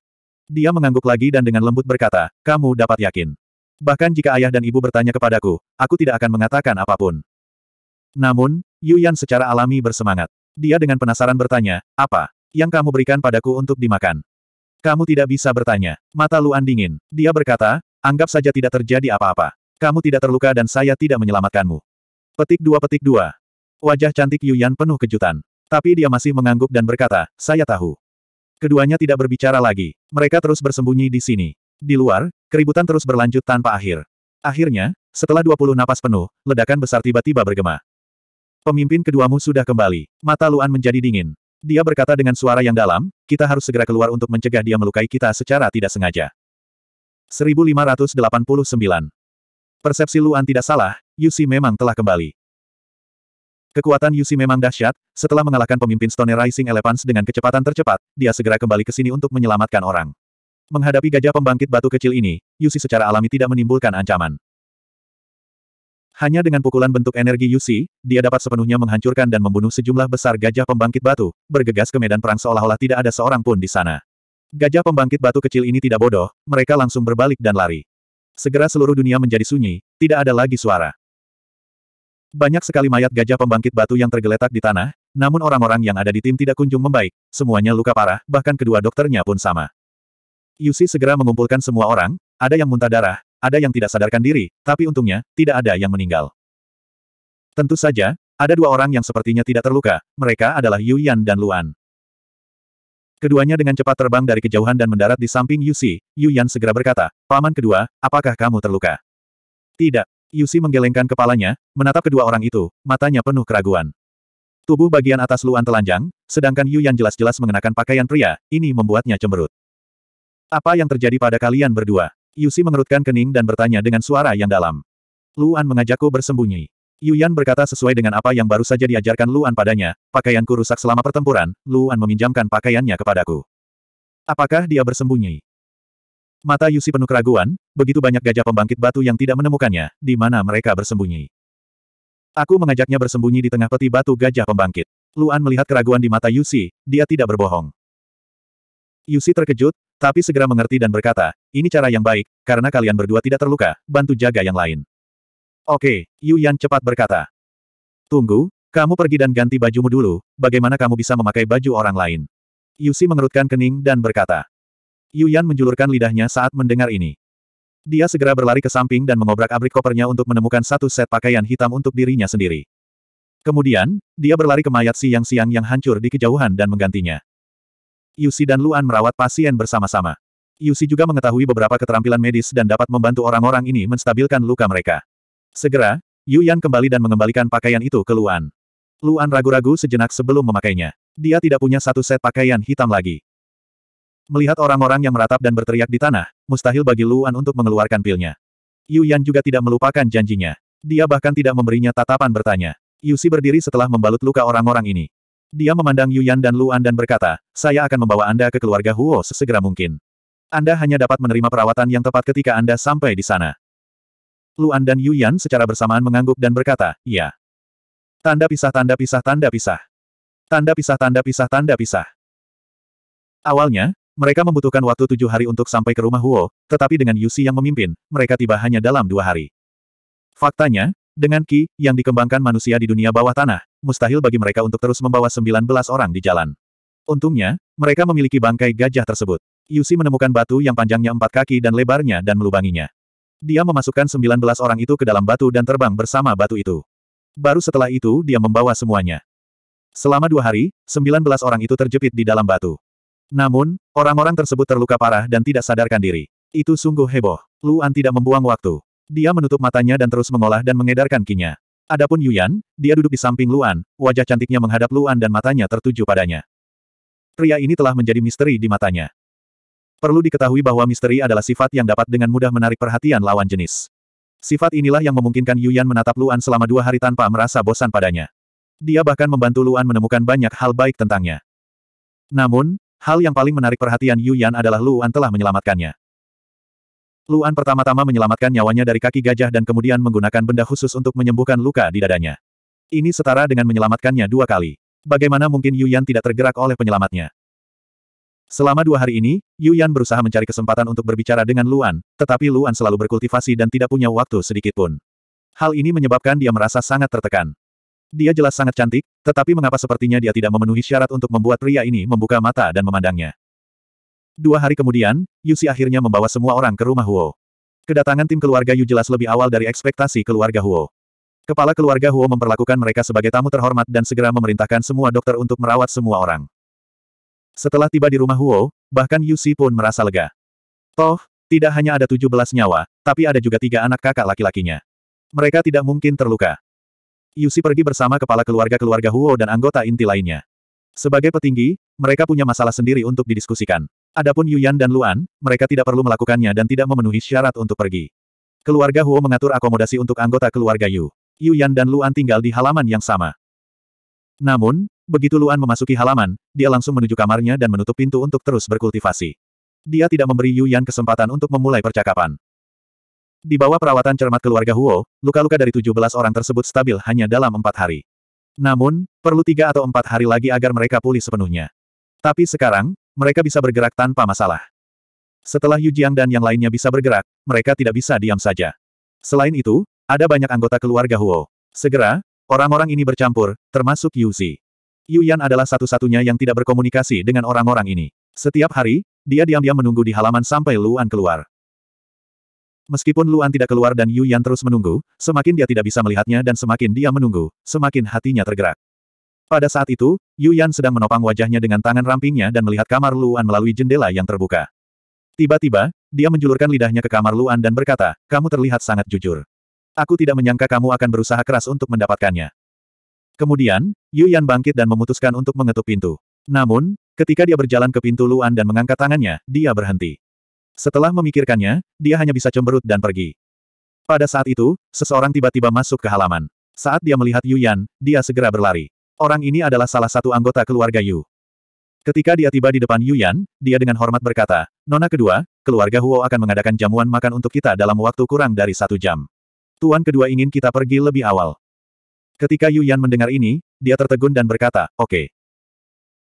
Dia mengangguk lagi dan dengan lembut berkata, kamu dapat yakin. Bahkan jika ayah dan ibu bertanya kepadaku, aku tidak akan mengatakan apapun. Namun, Yuyan secara alami bersemangat. Dia dengan penasaran bertanya, apa yang kamu berikan padaku untuk dimakan? Kamu tidak bisa bertanya. Mata Luan dingin. Dia berkata, anggap saja tidak terjadi apa-apa. Kamu tidak terluka dan saya tidak menyelamatkanmu. Petik dua petik dua. Wajah cantik Yuyan penuh kejutan. Tapi dia masih mengangguk dan berkata, saya tahu. Keduanya tidak berbicara lagi. Mereka terus bersembunyi di sini. Di luar, keributan terus berlanjut tanpa akhir. Akhirnya, setelah 20 napas penuh, ledakan besar tiba-tiba bergema. Pemimpin keduamu sudah kembali. Mata Luan menjadi dingin. Dia berkata dengan suara yang dalam, kita harus segera keluar untuk mencegah dia melukai kita secara tidak sengaja. 1589. Persepsi Luan tidak salah, Yusi memang telah kembali. Kekuatan Yusi memang dahsyat, setelah mengalahkan pemimpin Stone Rising Elephants dengan kecepatan tercepat, dia segera kembali ke sini untuk menyelamatkan orang. Menghadapi gajah pembangkit batu kecil ini, Yusi secara alami tidak menimbulkan ancaman. Hanya dengan pukulan bentuk energi Yusi, dia dapat sepenuhnya menghancurkan dan membunuh sejumlah besar gajah pembangkit batu, bergegas ke medan perang seolah-olah tidak ada seorang pun di sana. Gajah pembangkit batu kecil ini tidak bodoh, mereka langsung berbalik dan lari. Segera seluruh dunia menjadi sunyi, tidak ada lagi suara. Banyak sekali mayat gajah pembangkit batu yang tergeletak di tanah, namun orang-orang yang ada di tim tidak kunjung membaik, semuanya luka parah, bahkan kedua dokternya pun sama. Yusi segera mengumpulkan semua orang, ada yang muntah darah, ada yang tidak sadarkan diri, tapi untungnya, tidak ada yang meninggal. Tentu saja, ada dua orang yang sepertinya tidak terluka, mereka adalah Yu Yan dan Luan. Keduanya dengan cepat terbang dari kejauhan dan mendarat di samping Yusi, Yu Yan segera berkata, Paman kedua, apakah kamu terluka? Tidak, Yusi menggelengkan kepalanya, menatap kedua orang itu, matanya penuh keraguan. Tubuh bagian atas Luan telanjang, sedangkan Yu yang jelas-jelas mengenakan pakaian pria, ini membuatnya cemberut. Apa yang terjadi pada kalian berdua? Yusi mengerutkan kening dan bertanya dengan suara yang dalam. Luan mengajakku bersembunyi. Yuyan berkata sesuai dengan apa yang baru saja diajarkan Luan padanya, pakaianku rusak selama pertempuran, Luan meminjamkan pakaiannya kepadaku. Apakah dia bersembunyi? Mata Yusi penuh keraguan, begitu banyak gajah pembangkit batu yang tidak menemukannya, di mana mereka bersembunyi. Aku mengajaknya bersembunyi di tengah peti batu gajah pembangkit. Luan melihat keraguan di mata Yusi, dia tidak berbohong. Yusi terkejut, tapi segera mengerti dan berkata, ini cara yang baik, karena kalian berdua tidak terluka, bantu jaga yang lain. Oke, Yu Yan cepat berkata. Tunggu, kamu pergi dan ganti bajumu dulu, bagaimana kamu bisa memakai baju orang lain? Yusi mengerutkan kening dan berkata. Yuyan menjulurkan lidahnya saat mendengar ini. Dia segera berlari ke samping dan mengobrak-abrik kopernya untuk menemukan satu set pakaian hitam untuk dirinya sendiri. Kemudian, dia berlari ke mayat siang Siang yang hancur di kejauhan dan menggantinya. Yusi dan Luan merawat pasien bersama-sama. Yusi juga mengetahui beberapa keterampilan medis dan dapat membantu orang-orang ini menstabilkan luka mereka. Segera, Yuyan kembali dan mengembalikan pakaian itu ke Luan. Luan ragu-ragu sejenak sebelum memakainya. Dia tidak punya satu set pakaian hitam lagi. Melihat orang-orang yang meratap dan berteriak di tanah, mustahil bagi Luan untuk mengeluarkan pilnya. Yu Yan juga tidak melupakan janjinya. Dia bahkan tidak memberinya tatapan bertanya. Yusi berdiri setelah membalut luka orang-orang ini. Dia memandang Yu Yan dan Luan dan berkata, saya akan membawa Anda ke keluarga Huo sesegera mungkin. Anda hanya dapat menerima perawatan yang tepat ketika Anda sampai di sana. Luan dan Yu Yan secara bersamaan mengangguk dan berkata, iya. Tanda pisah tanda pisah tanda pisah. Tanda pisah tanda pisah tanda pisah. Awalnya, mereka membutuhkan waktu tujuh hari untuk sampai ke rumah Huo, tetapi dengan Yusi yang memimpin, mereka tiba hanya dalam dua hari. Faktanya, dengan Ki, yang dikembangkan manusia di dunia bawah tanah, mustahil bagi mereka untuk terus membawa sembilan belas orang di jalan. Untungnya, mereka memiliki bangkai gajah tersebut. Yusi menemukan batu yang panjangnya empat kaki dan lebarnya dan melubanginya. Dia memasukkan sembilan belas orang itu ke dalam batu dan terbang bersama batu itu. Baru setelah itu dia membawa semuanya. Selama dua hari, sembilan belas orang itu terjepit di dalam batu. Namun, orang-orang tersebut terluka parah dan tidak sadarkan diri. Itu sungguh heboh. Luan tidak membuang waktu. Dia menutup matanya dan terus mengolah dan mengedarkan kinya. Adapun Yuyan, dia duduk di samping Luan, wajah cantiknya menghadap Luan dan matanya tertuju padanya. Pria ini telah menjadi misteri di matanya. Perlu diketahui bahwa misteri adalah sifat yang dapat dengan mudah menarik perhatian lawan jenis. Sifat inilah yang memungkinkan Yuyan menatap Luan selama dua hari tanpa merasa bosan padanya. Dia bahkan membantu Luan menemukan banyak hal baik tentangnya. Namun, Hal yang paling menarik perhatian Yu Yan adalah Luan telah menyelamatkannya. Luan pertama-tama menyelamatkan nyawanya dari kaki gajah dan kemudian menggunakan benda khusus untuk menyembuhkan luka di dadanya. Ini setara dengan menyelamatkannya dua kali. Bagaimana mungkin Yu Yan tidak tergerak oleh penyelamatnya? Selama dua hari ini, Yu Yan berusaha mencari kesempatan untuk berbicara dengan Luan, tetapi Luan selalu berkultivasi dan tidak punya waktu sedikitpun. Hal ini menyebabkan dia merasa sangat tertekan. Dia jelas sangat cantik, tetapi mengapa sepertinya dia tidak memenuhi syarat untuk membuat pria ini membuka mata dan memandangnya. Dua hari kemudian, Yusi akhirnya membawa semua orang ke rumah Huo. Kedatangan tim keluarga Yu jelas lebih awal dari ekspektasi keluarga Huo. Kepala keluarga Huo memperlakukan mereka sebagai tamu terhormat dan segera memerintahkan semua dokter untuk merawat semua orang. Setelah tiba di rumah Huo, bahkan Yusi pun merasa lega. Toh, tidak hanya ada 17 nyawa, tapi ada juga tiga anak kakak laki-lakinya. Mereka tidak mungkin terluka. Yusi pergi bersama kepala keluarga-keluarga Huo dan anggota inti lainnya. Sebagai petinggi, mereka punya masalah sendiri untuk didiskusikan. Adapun Yuyan dan Luan, mereka tidak perlu melakukannya dan tidak memenuhi syarat untuk pergi. Keluarga Huo mengatur akomodasi untuk anggota keluarga Yu. Yuyan dan Luan tinggal di halaman yang sama. Namun, begitu Luan memasuki halaman, dia langsung menuju kamarnya dan menutup pintu untuk terus berkultivasi. Dia tidak memberi Yuyan kesempatan untuk memulai percakapan. Di bawah perawatan cermat keluarga Huo, luka-luka dari 17 orang tersebut stabil hanya dalam empat hari. Namun, perlu tiga atau empat hari lagi agar mereka pulih sepenuhnya. Tapi sekarang, mereka bisa bergerak tanpa masalah. Setelah Yu Jiang dan yang lainnya bisa bergerak, mereka tidak bisa diam saja. Selain itu, ada banyak anggota keluarga Huo. Segera, orang-orang ini bercampur, termasuk Yu Zi. Yu Yan adalah satu-satunya yang tidak berkomunikasi dengan orang-orang ini. Setiap hari, dia diam-diam menunggu di halaman sampai Luan keluar. Meskipun Luan tidak keluar dan Yu Yan terus menunggu, semakin dia tidak bisa melihatnya dan semakin dia menunggu, semakin hatinya tergerak. Pada saat itu, Yu Yan sedang menopang wajahnya dengan tangan rampingnya dan melihat kamar Luan melalui jendela yang terbuka. Tiba-tiba, dia menjulurkan lidahnya ke kamar Luan dan berkata, kamu terlihat sangat jujur. Aku tidak menyangka kamu akan berusaha keras untuk mendapatkannya. Kemudian, Yu Yan bangkit dan memutuskan untuk mengetuk pintu. Namun, ketika dia berjalan ke pintu Luan dan mengangkat tangannya, dia berhenti. Setelah memikirkannya, dia hanya bisa cemberut dan pergi. Pada saat itu, seseorang tiba-tiba masuk ke halaman. Saat dia melihat Yu Yan, dia segera berlari. Orang ini adalah salah satu anggota keluarga Yu. Ketika dia tiba di depan Yu Yan, dia dengan hormat berkata, Nona kedua, keluarga Huo akan mengadakan jamuan makan untuk kita dalam waktu kurang dari satu jam. Tuan kedua ingin kita pergi lebih awal. Ketika Yu Yan mendengar ini, dia tertegun dan berkata, oke. Okay.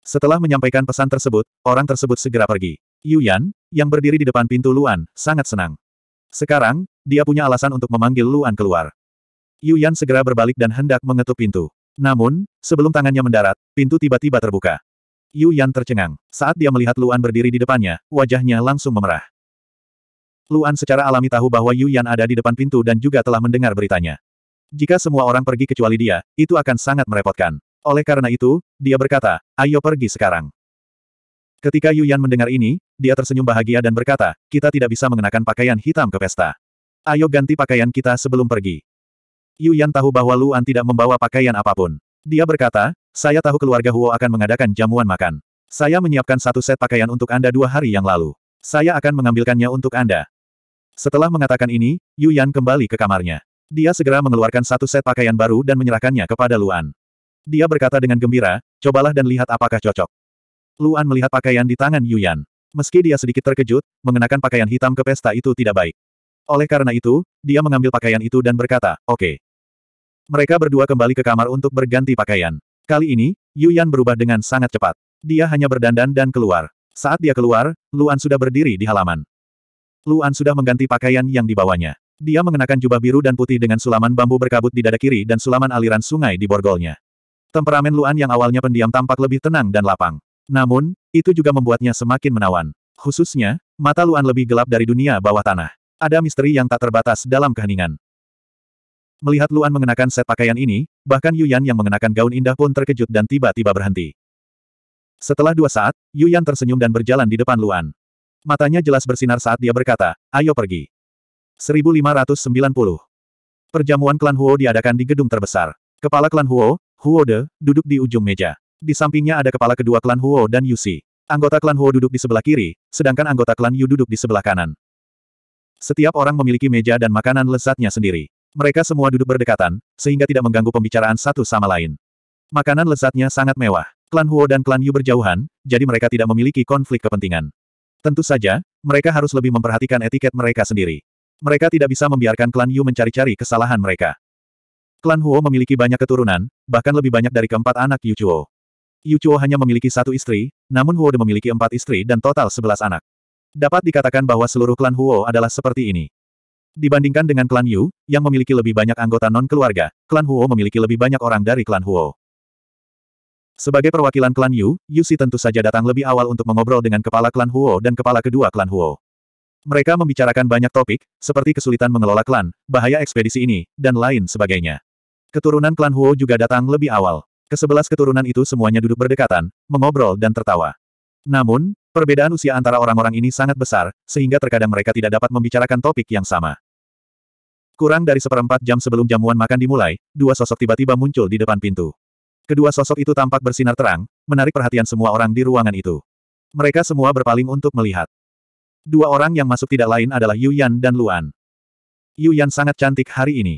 Setelah menyampaikan pesan tersebut, orang tersebut segera pergi. Yu Yan yang berdiri di depan pintu Luan, sangat senang. Sekarang, dia punya alasan untuk memanggil Luan keluar. Yu Yan segera berbalik dan hendak mengetuk pintu. Namun, sebelum tangannya mendarat, pintu tiba-tiba terbuka. Yu Yan tercengang. Saat dia melihat Luan berdiri di depannya, wajahnya langsung memerah. Luan secara alami tahu bahwa Yu Yan ada di depan pintu dan juga telah mendengar beritanya. Jika semua orang pergi kecuali dia, itu akan sangat merepotkan. Oleh karena itu, dia berkata, ayo pergi sekarang. Ketika Yuyan mendengar ini, dia tersenyum bahagia dan berkata, kita tidak bisa mengenakan pakaian hitam ke pesta. Ayo ganti pakaian kita sebelum pergi. Yuyan tahu bahwa Luan tidak membawa pakaian apapun. Dia berkata, saya tahu keluarga Huo akan mengadakan jamuan makan. Saya menyiapkan satu set pakaian untuk Anda dua hari yang lalu. Saya akan mengambilkannya untuk Anda. Setelah mengatakan ini, Yuyan kembali ke kamarnya. Dia segera mengeluarkan satu set pakaian baru dan menyerahkannya kepada Luan. Dia berkata dengan gembira, cobalah dan lihat apakah cocok. Luan melihat pakaian di tangan Yuyan. Meski dia sedikit terkejut, mengenakan pakaian hitam ke pesta itu tidak baik. Oleh karena itu, dia mengambil pakaian itu dan berkata, oke. Okay. Mereka berdua kembali ke kamar untuk berganti pakaian. Kali ini, Yuyan berubah dengan sangat cepat. Dia hanya berdandan dan keluar. Saat dia keluar, Luan sudah berdiri di halaman. Luan sudah mengganti pakaian yang dibawanya. Dia mengenakan jubah biru dan putih dengan sulaman bambu berkabut di dada kiri dan sulaman aliran sungai di borgolnya. Temperamen Luan yang awalnya pendiam tampak lebih tenang dan lapang. Namun, itu juga membuatnya semakin menawan. Khususnya, mata Luan lebih gelap dari dunia bawah tanah. Ada misteri yang tak terbatas dalam keheningan. Melihat Luan mengenakan set pakaian ini, bahkan Yuyan yang mengenakan gaun indah pun terkejut dan tiba-tiba berhenti. Setelah dua saat, Yuyan tersenyum dan berjalan di depan Luan. Matanya jelas bersinar saat dia berkata, ayo pergi. 1590. Perjamuan klan Huo diadakan di gedung terbesar. Kepala klan Huo, Huo De, duduk di ujung meja. Di sampingnya ada kepala kedua klan Huo dan Yusi. Anggota klan Huo duduk di sebelah kiri, sedangkan anggota klan Yu duduk di sebelah kanan. Setiap orang memiliki meja dan makanan lezatnya sendiri. Mereka semua duduk berdekatan, sehingga tidak mengganggu pembicaraan satu sama lain. Makanan lezatnya sangat mewah. Klan Huo dan klan Yu berjauhan, jadi mereka tidak memiliki konflik kepentingan. Tentu saja, mereka harus lebih memperhatikan etiket mereka sendiri. Mereka tidak bisa membiarkan klan Yu mencari-cari kesalahan mereka. Klan Huo memiliki banyak keturunan, bahkan lebih banyak dari keempat anak Yu Chuo. Yu Chuo hanya memiliki satu istri, namun Huo De memiliki empat istri dan total sebelas anak. Dapat dikatakan bahwa seluruh klan Huo adalah seperti ini. Dibandingkan dengan klan Yu, yang memiliki lebih banyak anggota non-keluarga, klan Huo memiliki lebih banyak orang dari klan Huo. Sebagai perwakilan klan Yu, Yu Si tentu saja datang lebih awal untuk mengobrol dengan kepala klan Huo dan kepala kedua klan Huo. Mereka membicarakan banyak topik, seperti kesulitan mengelola klan, bahaya ekspedisi ini, dan lain sebagainya. Keturunan klan Huo juga datang lebih awal. Kesebelas keturunan itu semuanya duduk berdekatan, mengobrol dan tertawa. Namun, perbedaan usia antara orang-orang ini sangat besar, sehingga terkadang mereka tidak dapat membicarakan topik yang sama. Kurang dari seperempat jam sebelum jamuan makan dimulai, dua sosok tiba-tiba muncul di depan pintu. Kedua sosok itu tampak bersinar terang, menarik perhatian semua orang di ruangan itu. Mereka semua berpaling untuk melihat. Dua orang yang masuk tidak lain adalah Yu Yan dan Luan. Yan sangat cantik hari ini.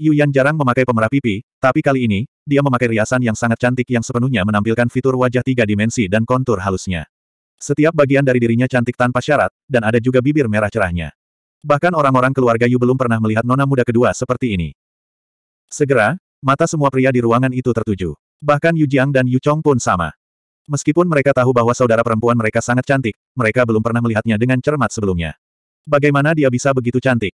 Yu Yan jarang memakai pemerah pipi, tapi kali ini, dia memakai riasan yang sangat cantik yang sepenuhnya menampilkan fitur wajah tiga dimensi dan kontur halusnya. Setiap bagian dari dirinya cantik tanpa syarat, dan ada juga bibir merah cerahnya. Bahkan orang-orang keluarga Yu belum pernah melihat nona muda kedua seperti ini. Segera, mata semua pria di ruangan itu tertuju. Bahkan Yu Jiang dan Yu Chong pun sama. Meskipun mereka tahu bahwa saudara perempuan mereka sangat cantik, mereka belum pernah melihatnya dengan cermat sebelumnya. Bagaimana dia bisa begitu cantik?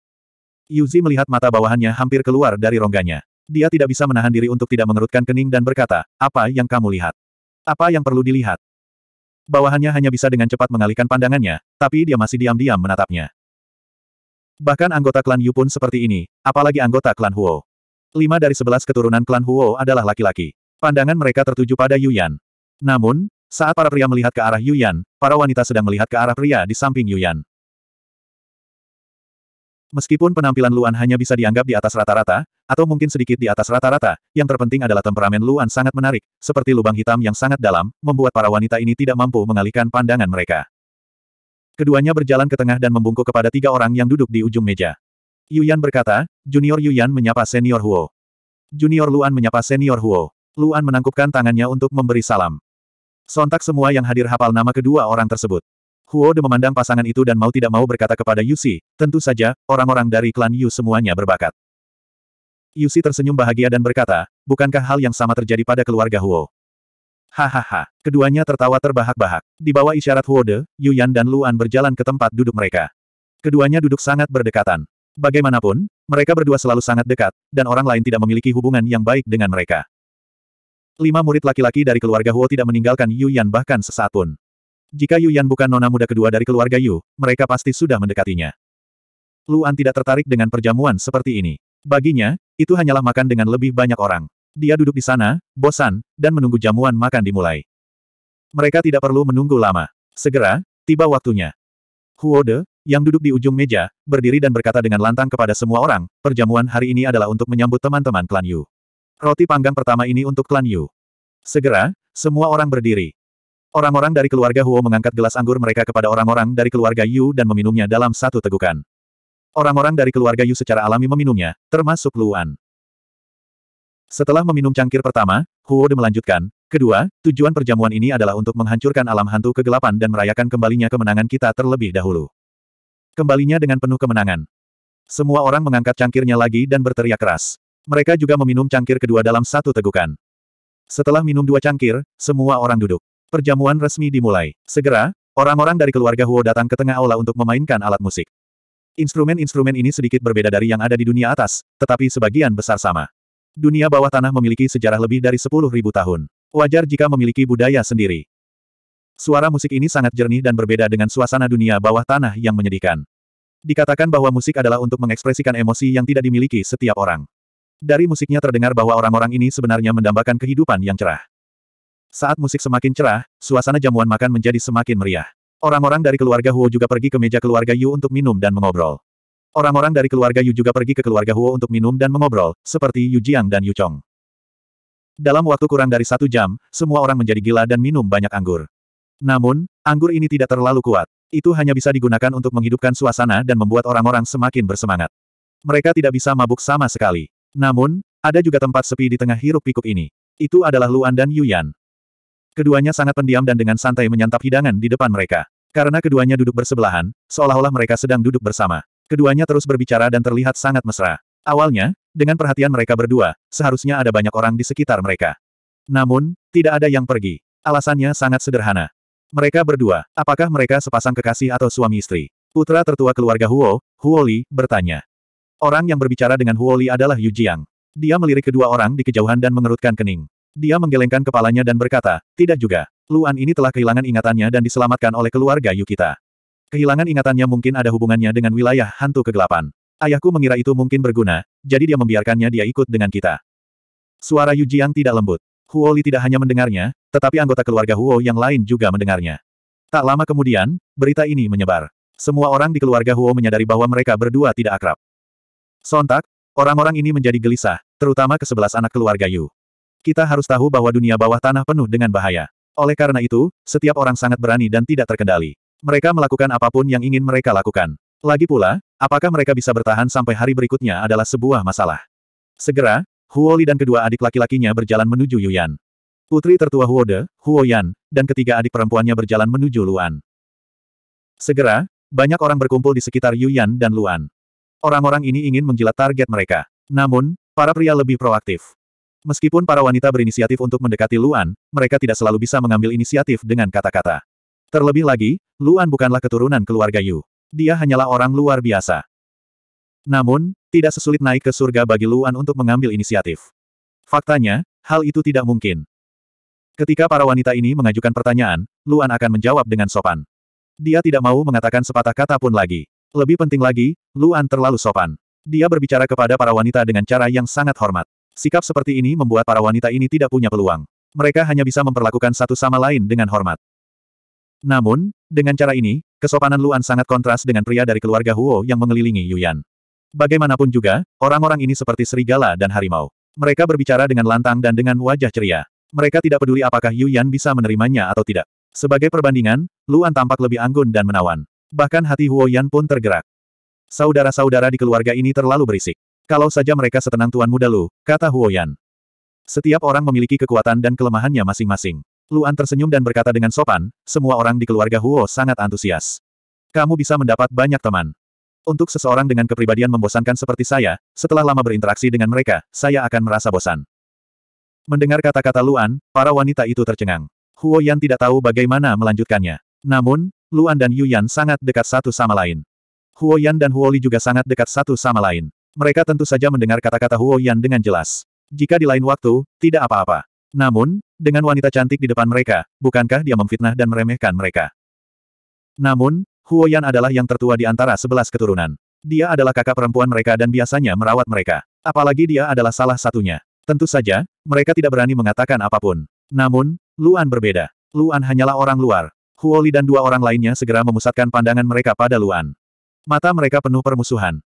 Yu Zi melihat mata bawahannya hampir keluar dari rongganya. Dia tidak bisa menahan diri untuk tidak mengerutkan kening dan berkata, apa yang kamu lihat? Apa yang perlu dilihat? Bawahannya hanya bisa dengan cepat mengalihkan pandangannya, tapi dia masih diam-diam menatapnya. Bahkan anggota klan Yu pun seperti ini, apalagi anggota klan Huo. Lima dari sebelas keturunan klan Huo adalah laki-laki. Pandangan mereka tertuju pada Yuan. Namun, saat para pria melihat ke arah Yuan, para wanita sedang melihat ke arah pria di samping Yuan. Meskipun penampilan Luan hanya bisa dianggap di atas rata-rata, atau mungkin sedikit di atas rata-rata, yang terpenting adalah temperamen Luan sangat menarik, seperti lubang hitam yang sangat dalam, membuat para wanita ini tidak mampu mengalihkan pandangan mereka. Keduanya berjalan ke tengah dan membungkuk kepada tiga orang yang duduk di ujung meja. Yuyan berkata, Junior Yuyan menyapa Senior Huo. Junior Luan menyapa Senior Huo. Luan menangkupkan tangannya untuk memberi salam. Sontak semua yang hadir hafal nama kedua orang tersebut. Huo De memandang pasangan itu dan mau tidak mau berkata kepada Yusi, tentu saja, orang-orang dari klan Yu semuanya berbakat. Yusi tersenyum bahagia dan berkata, bukankah hal yang sama terjadi pada keluarga Huo? Hahaha, keduanya tertawa terbahak-bahak. Di bawah isyarat Huo De, Yan dan Luan berjalan ke tempat duduk mereka. Keduanya duduk sangat berdekatan. Bagaimanapun, mereka berdua selalu sangat dekat, dan orang lain tidak memiliki hubungan yang baik dengan mereka. Lima murid laki-laki dari keluarga Huo tidak meninggalkan Yu Yan bahkan sesaat pun. Jika Yu Yan bukan nona muda kedua dari keluarga Yu, mereka pasti sudah mendekatinya. Luan tidak tertarik dengan perjamuan seperti ini. Baginya, itu hanyalah makan dengan lebih banyak orang. Dia duduk di sana, bosan, dan menunggu jamuan makan dimulai. Mereka tidak perlu menunggu lama. Segera, tiba waktunya. Huode, yang duduk di ujung meja, berdiri dan berkata dengan lantang kepada semua orang, perjamuan hari ini adalah untuk menyambut teman-teman klan Yu. Roti panggang pertama ini untuk klan Yu. Segera, semua orang berdiri. Orang-orang dari keluarga Huo mengangkat gelas anggur mereka kepada orang-orang dari keluarga Yu dan meminumnya dalam satu tegukan. Orang-orang dari keluarga Yu secara alami meminumnya, termasuk Luan. Setelah meminum cangkir pertama, Huo De melanjutkan, kedua, tujuan perjamuan ini adalah untuk menghancurkan alam hantu kegelapan dan merayakan kembalinya kemenangan kita terlebih dahulu. Kembalinya dengan penuh kemenangan. Semua orang mengangkat cangkirnya lagi dan berteriak keras. Mereka juga meminum cangkir kedua dalam satu tegukan. Setelah minum dua cangkir, semua orang duduk. Perjamuan resmi dimulai. Segera, orang-orang dari keluarga Huo datang ke tengah aula untuk memainkan alat musik. Instrumen-instrumen ini sedikit berbeda dari yang ada di dunia atas, tetapi sebagian besar sama. Dunia bawah tanah memiliki sejarah lebih dari 10.000 tahun. Wajar jika memiliki budaya sendiri. Suara musik ini sangat jernih dan berbeda dengan suasana dunia bawah tanah yang menyedihkan. Dikatakan bahwa musik adalah untuk mengekspresikan emosi yang tidak dimiliki setiap orang. Dari musiknya terdengar bahwa orang-orang ini sebenarnya mendambakan kehidupan yang cerah. Saat musik semakin cerah, suasana jamuan makan menjadi semakin meriah. Orang-orang dari keluarga Huo juga pergi ke meja keluarga Yu untuk minum dan mengobrol. Orang-orang dari keluarga Yu juga pergi ke keluarga Huo untuk minum dan mengobrol, seperti Yu Jiang dan Yu Chong. Dalam waktu kurang dari satu jam, semua orang menjadi gila dan minum banyak anggur. Namun, anggur ini tidak terlalu kuat. Itu hanya bisa digunakan untuk menghidupkan suasana dan membuat orang-orang semakin bersemangat. Mereka tidak bisa mabuk sama sekali. Namun, ada juga tempat sepi di tengah hiruk pikuk ini. Itu adalah Luan dan Yu Yan. Keduanya sangat pendiam dan dengan santai menyantap hidangan di depan mereka. Karena keduanya duduk bersebelahan, seolah-olah mereka sedang duduk bersama. Keduanya terus berbicara dan terlihat sangat mesra. Awalnya, dengan perhatian mereka berdua, seharusnya ada banyak orang di sekitar mereka. Namun, tidak ada yang pergi. Alasannya sangat sederhana. Mereka berdua, apakah mereka sepasang kekasih atau suami istri? Putra tertua keluarga Huo, Huo Li, bertanya. Orang yang berbicara dengan Huo Li adalah Yu Jiang. Dia melirik kedua orang di kejauhan dan mengerutkan kening. Dia menggelengkan kepalanya dan berkata, tidak juga. Luan ini telah kehilangan ingatannya dan diselamatkan oleh keluarga Yukita. Kehilangan ingatannya mungkin ada hubungannya dengan wilayah hantu kegelapan. Ayahku mengira itu mungkin berguna, jadi dia membiarkannya dia ikut dengan kita. Suara Yu Jiang tidak lembut. Huo Li tidak hanya mendengarnya, tetapi anggota keluarga Huo yang lain juga mendengarnya. Tak lama kemudian, berita ini menyebar. Semua orang di keluarga Huo menyadari bahwa mereka berdua tidak akrab. Sontak, orang-orang ini menjadi gelisah, terutama ke sebelas anak keluarga Yu. Kita harus tahu bahwa dunia bawah tanah penuh dengan bahaya. Oleh karena itu, setiap orang sangat berani dan tidak terkendali. Mereka melakukan apapun yang ingin mereka lakukan. Lagi pula, apakah mereka bisa bertahan sampai hari berikutnya adalah sebuah masalah. Segera, Huoli dan kedua adik laki-lakinya berjalan menuju Yuyan. Putri tertua Huode, Huoyan, dan ketiga adik perempuannya berjalan menuju Luan. Segera, banyak orang berkumpul di sekitar Yuyan dan Luan. Orang-orang ini ingin menjilat target mereka. Namun, para pria lebih proaktif. Meskipun para wanita berinisiatif untuk mendekati Luan, mereka tidak selalu bisa mengambil inisiatif dengan kata-kata. Terlebih lagi, Luan bukanlah keturunan keluarga Yu. Dia hanyalah orang luar biasa. Namun, tidak sesulit naik ke surga bagi Luan untuk mengambil inisiatif. Faktanya, hal itu tidak mungkin. Ketika para wanita ini mengajukan pertanyaan, Luan akan menjawab dengan sopan. Dia tidak mau mengatakan sepatah kata pun lagi. Lebih penting lagi, Luan terlalu sopan. Dia berbicara kepada para wanita dengan cara yang sangat hormat. Sikap seperti ini membuat para wanita ini tidak punya peluang. Mereka hanya bisa memperlakukan satu sama lain dengan hormat. Namun, dengan cara ini, kesopanan Luan sangat kontras dengan pria dari keluarga Huo yang mengelilingi Yuyan. Bagaimanapun juga, orang-orang ini seperti serigala dan harimau. Mereka berbicara dengan lantang dan dengan wajah ceria. Mereka tidak peduli apakah Yuyan bisa menerimanya atau tidak. Sebagai perbandingan, Luan tampak lebih anggun dan menawan. Bahkan hati Huo Yan pun tergerak. Saudara-saudara di keluarga ini terlalu berisik. Kalau saja mereka setenang tuan muda Lu, kata Huoyan. Setiap orang memiliki kekuatan dan kelemahannya masing-masing. Luan tersenyum dan berkata dengan sopan, semua orang di keluarga Huo sangat antusias. Kamu bisa mendapat banyak teman. Untuk seseorang dengan kepribadian membosankan seperti saya, setelah lama berinteraksi dengan mereka, saya akan merasa bosan. Mendengar kata-kata Luan, para wanita itu tercengang. Huo Yan tidak tahu bagaimana melanjutkannya. Namun, Luan dan Yu Yan sangat dekat satu sama lain. Huo Yan dan Huo Li juga sangat dekat satu sama lain. Mereka tentu saja mendengar kata-kata Huo Yan dengan jelas. Jika di lain waktu, tidak apa-apa. Namun, dengan wanita cantik di depan mereka, bukankah dia memfitnah dan meremehkan mereka? Namun, Huo Yan adalah yang tertua di antara sebelas keturunan. Dia adalah kakak perempuan mereka dan biasanya merawat mereka. Apalagi dia adalah salah satunya. Tentu saja, mereka tidak berani mengatakan apapun. Namun, Luan berbeda. Luan hanyalah orang luar. Huoli dan dua orang lainnya segera memusatkan pandangan mereka pada Luan. Mata mereka penuh permusuhan.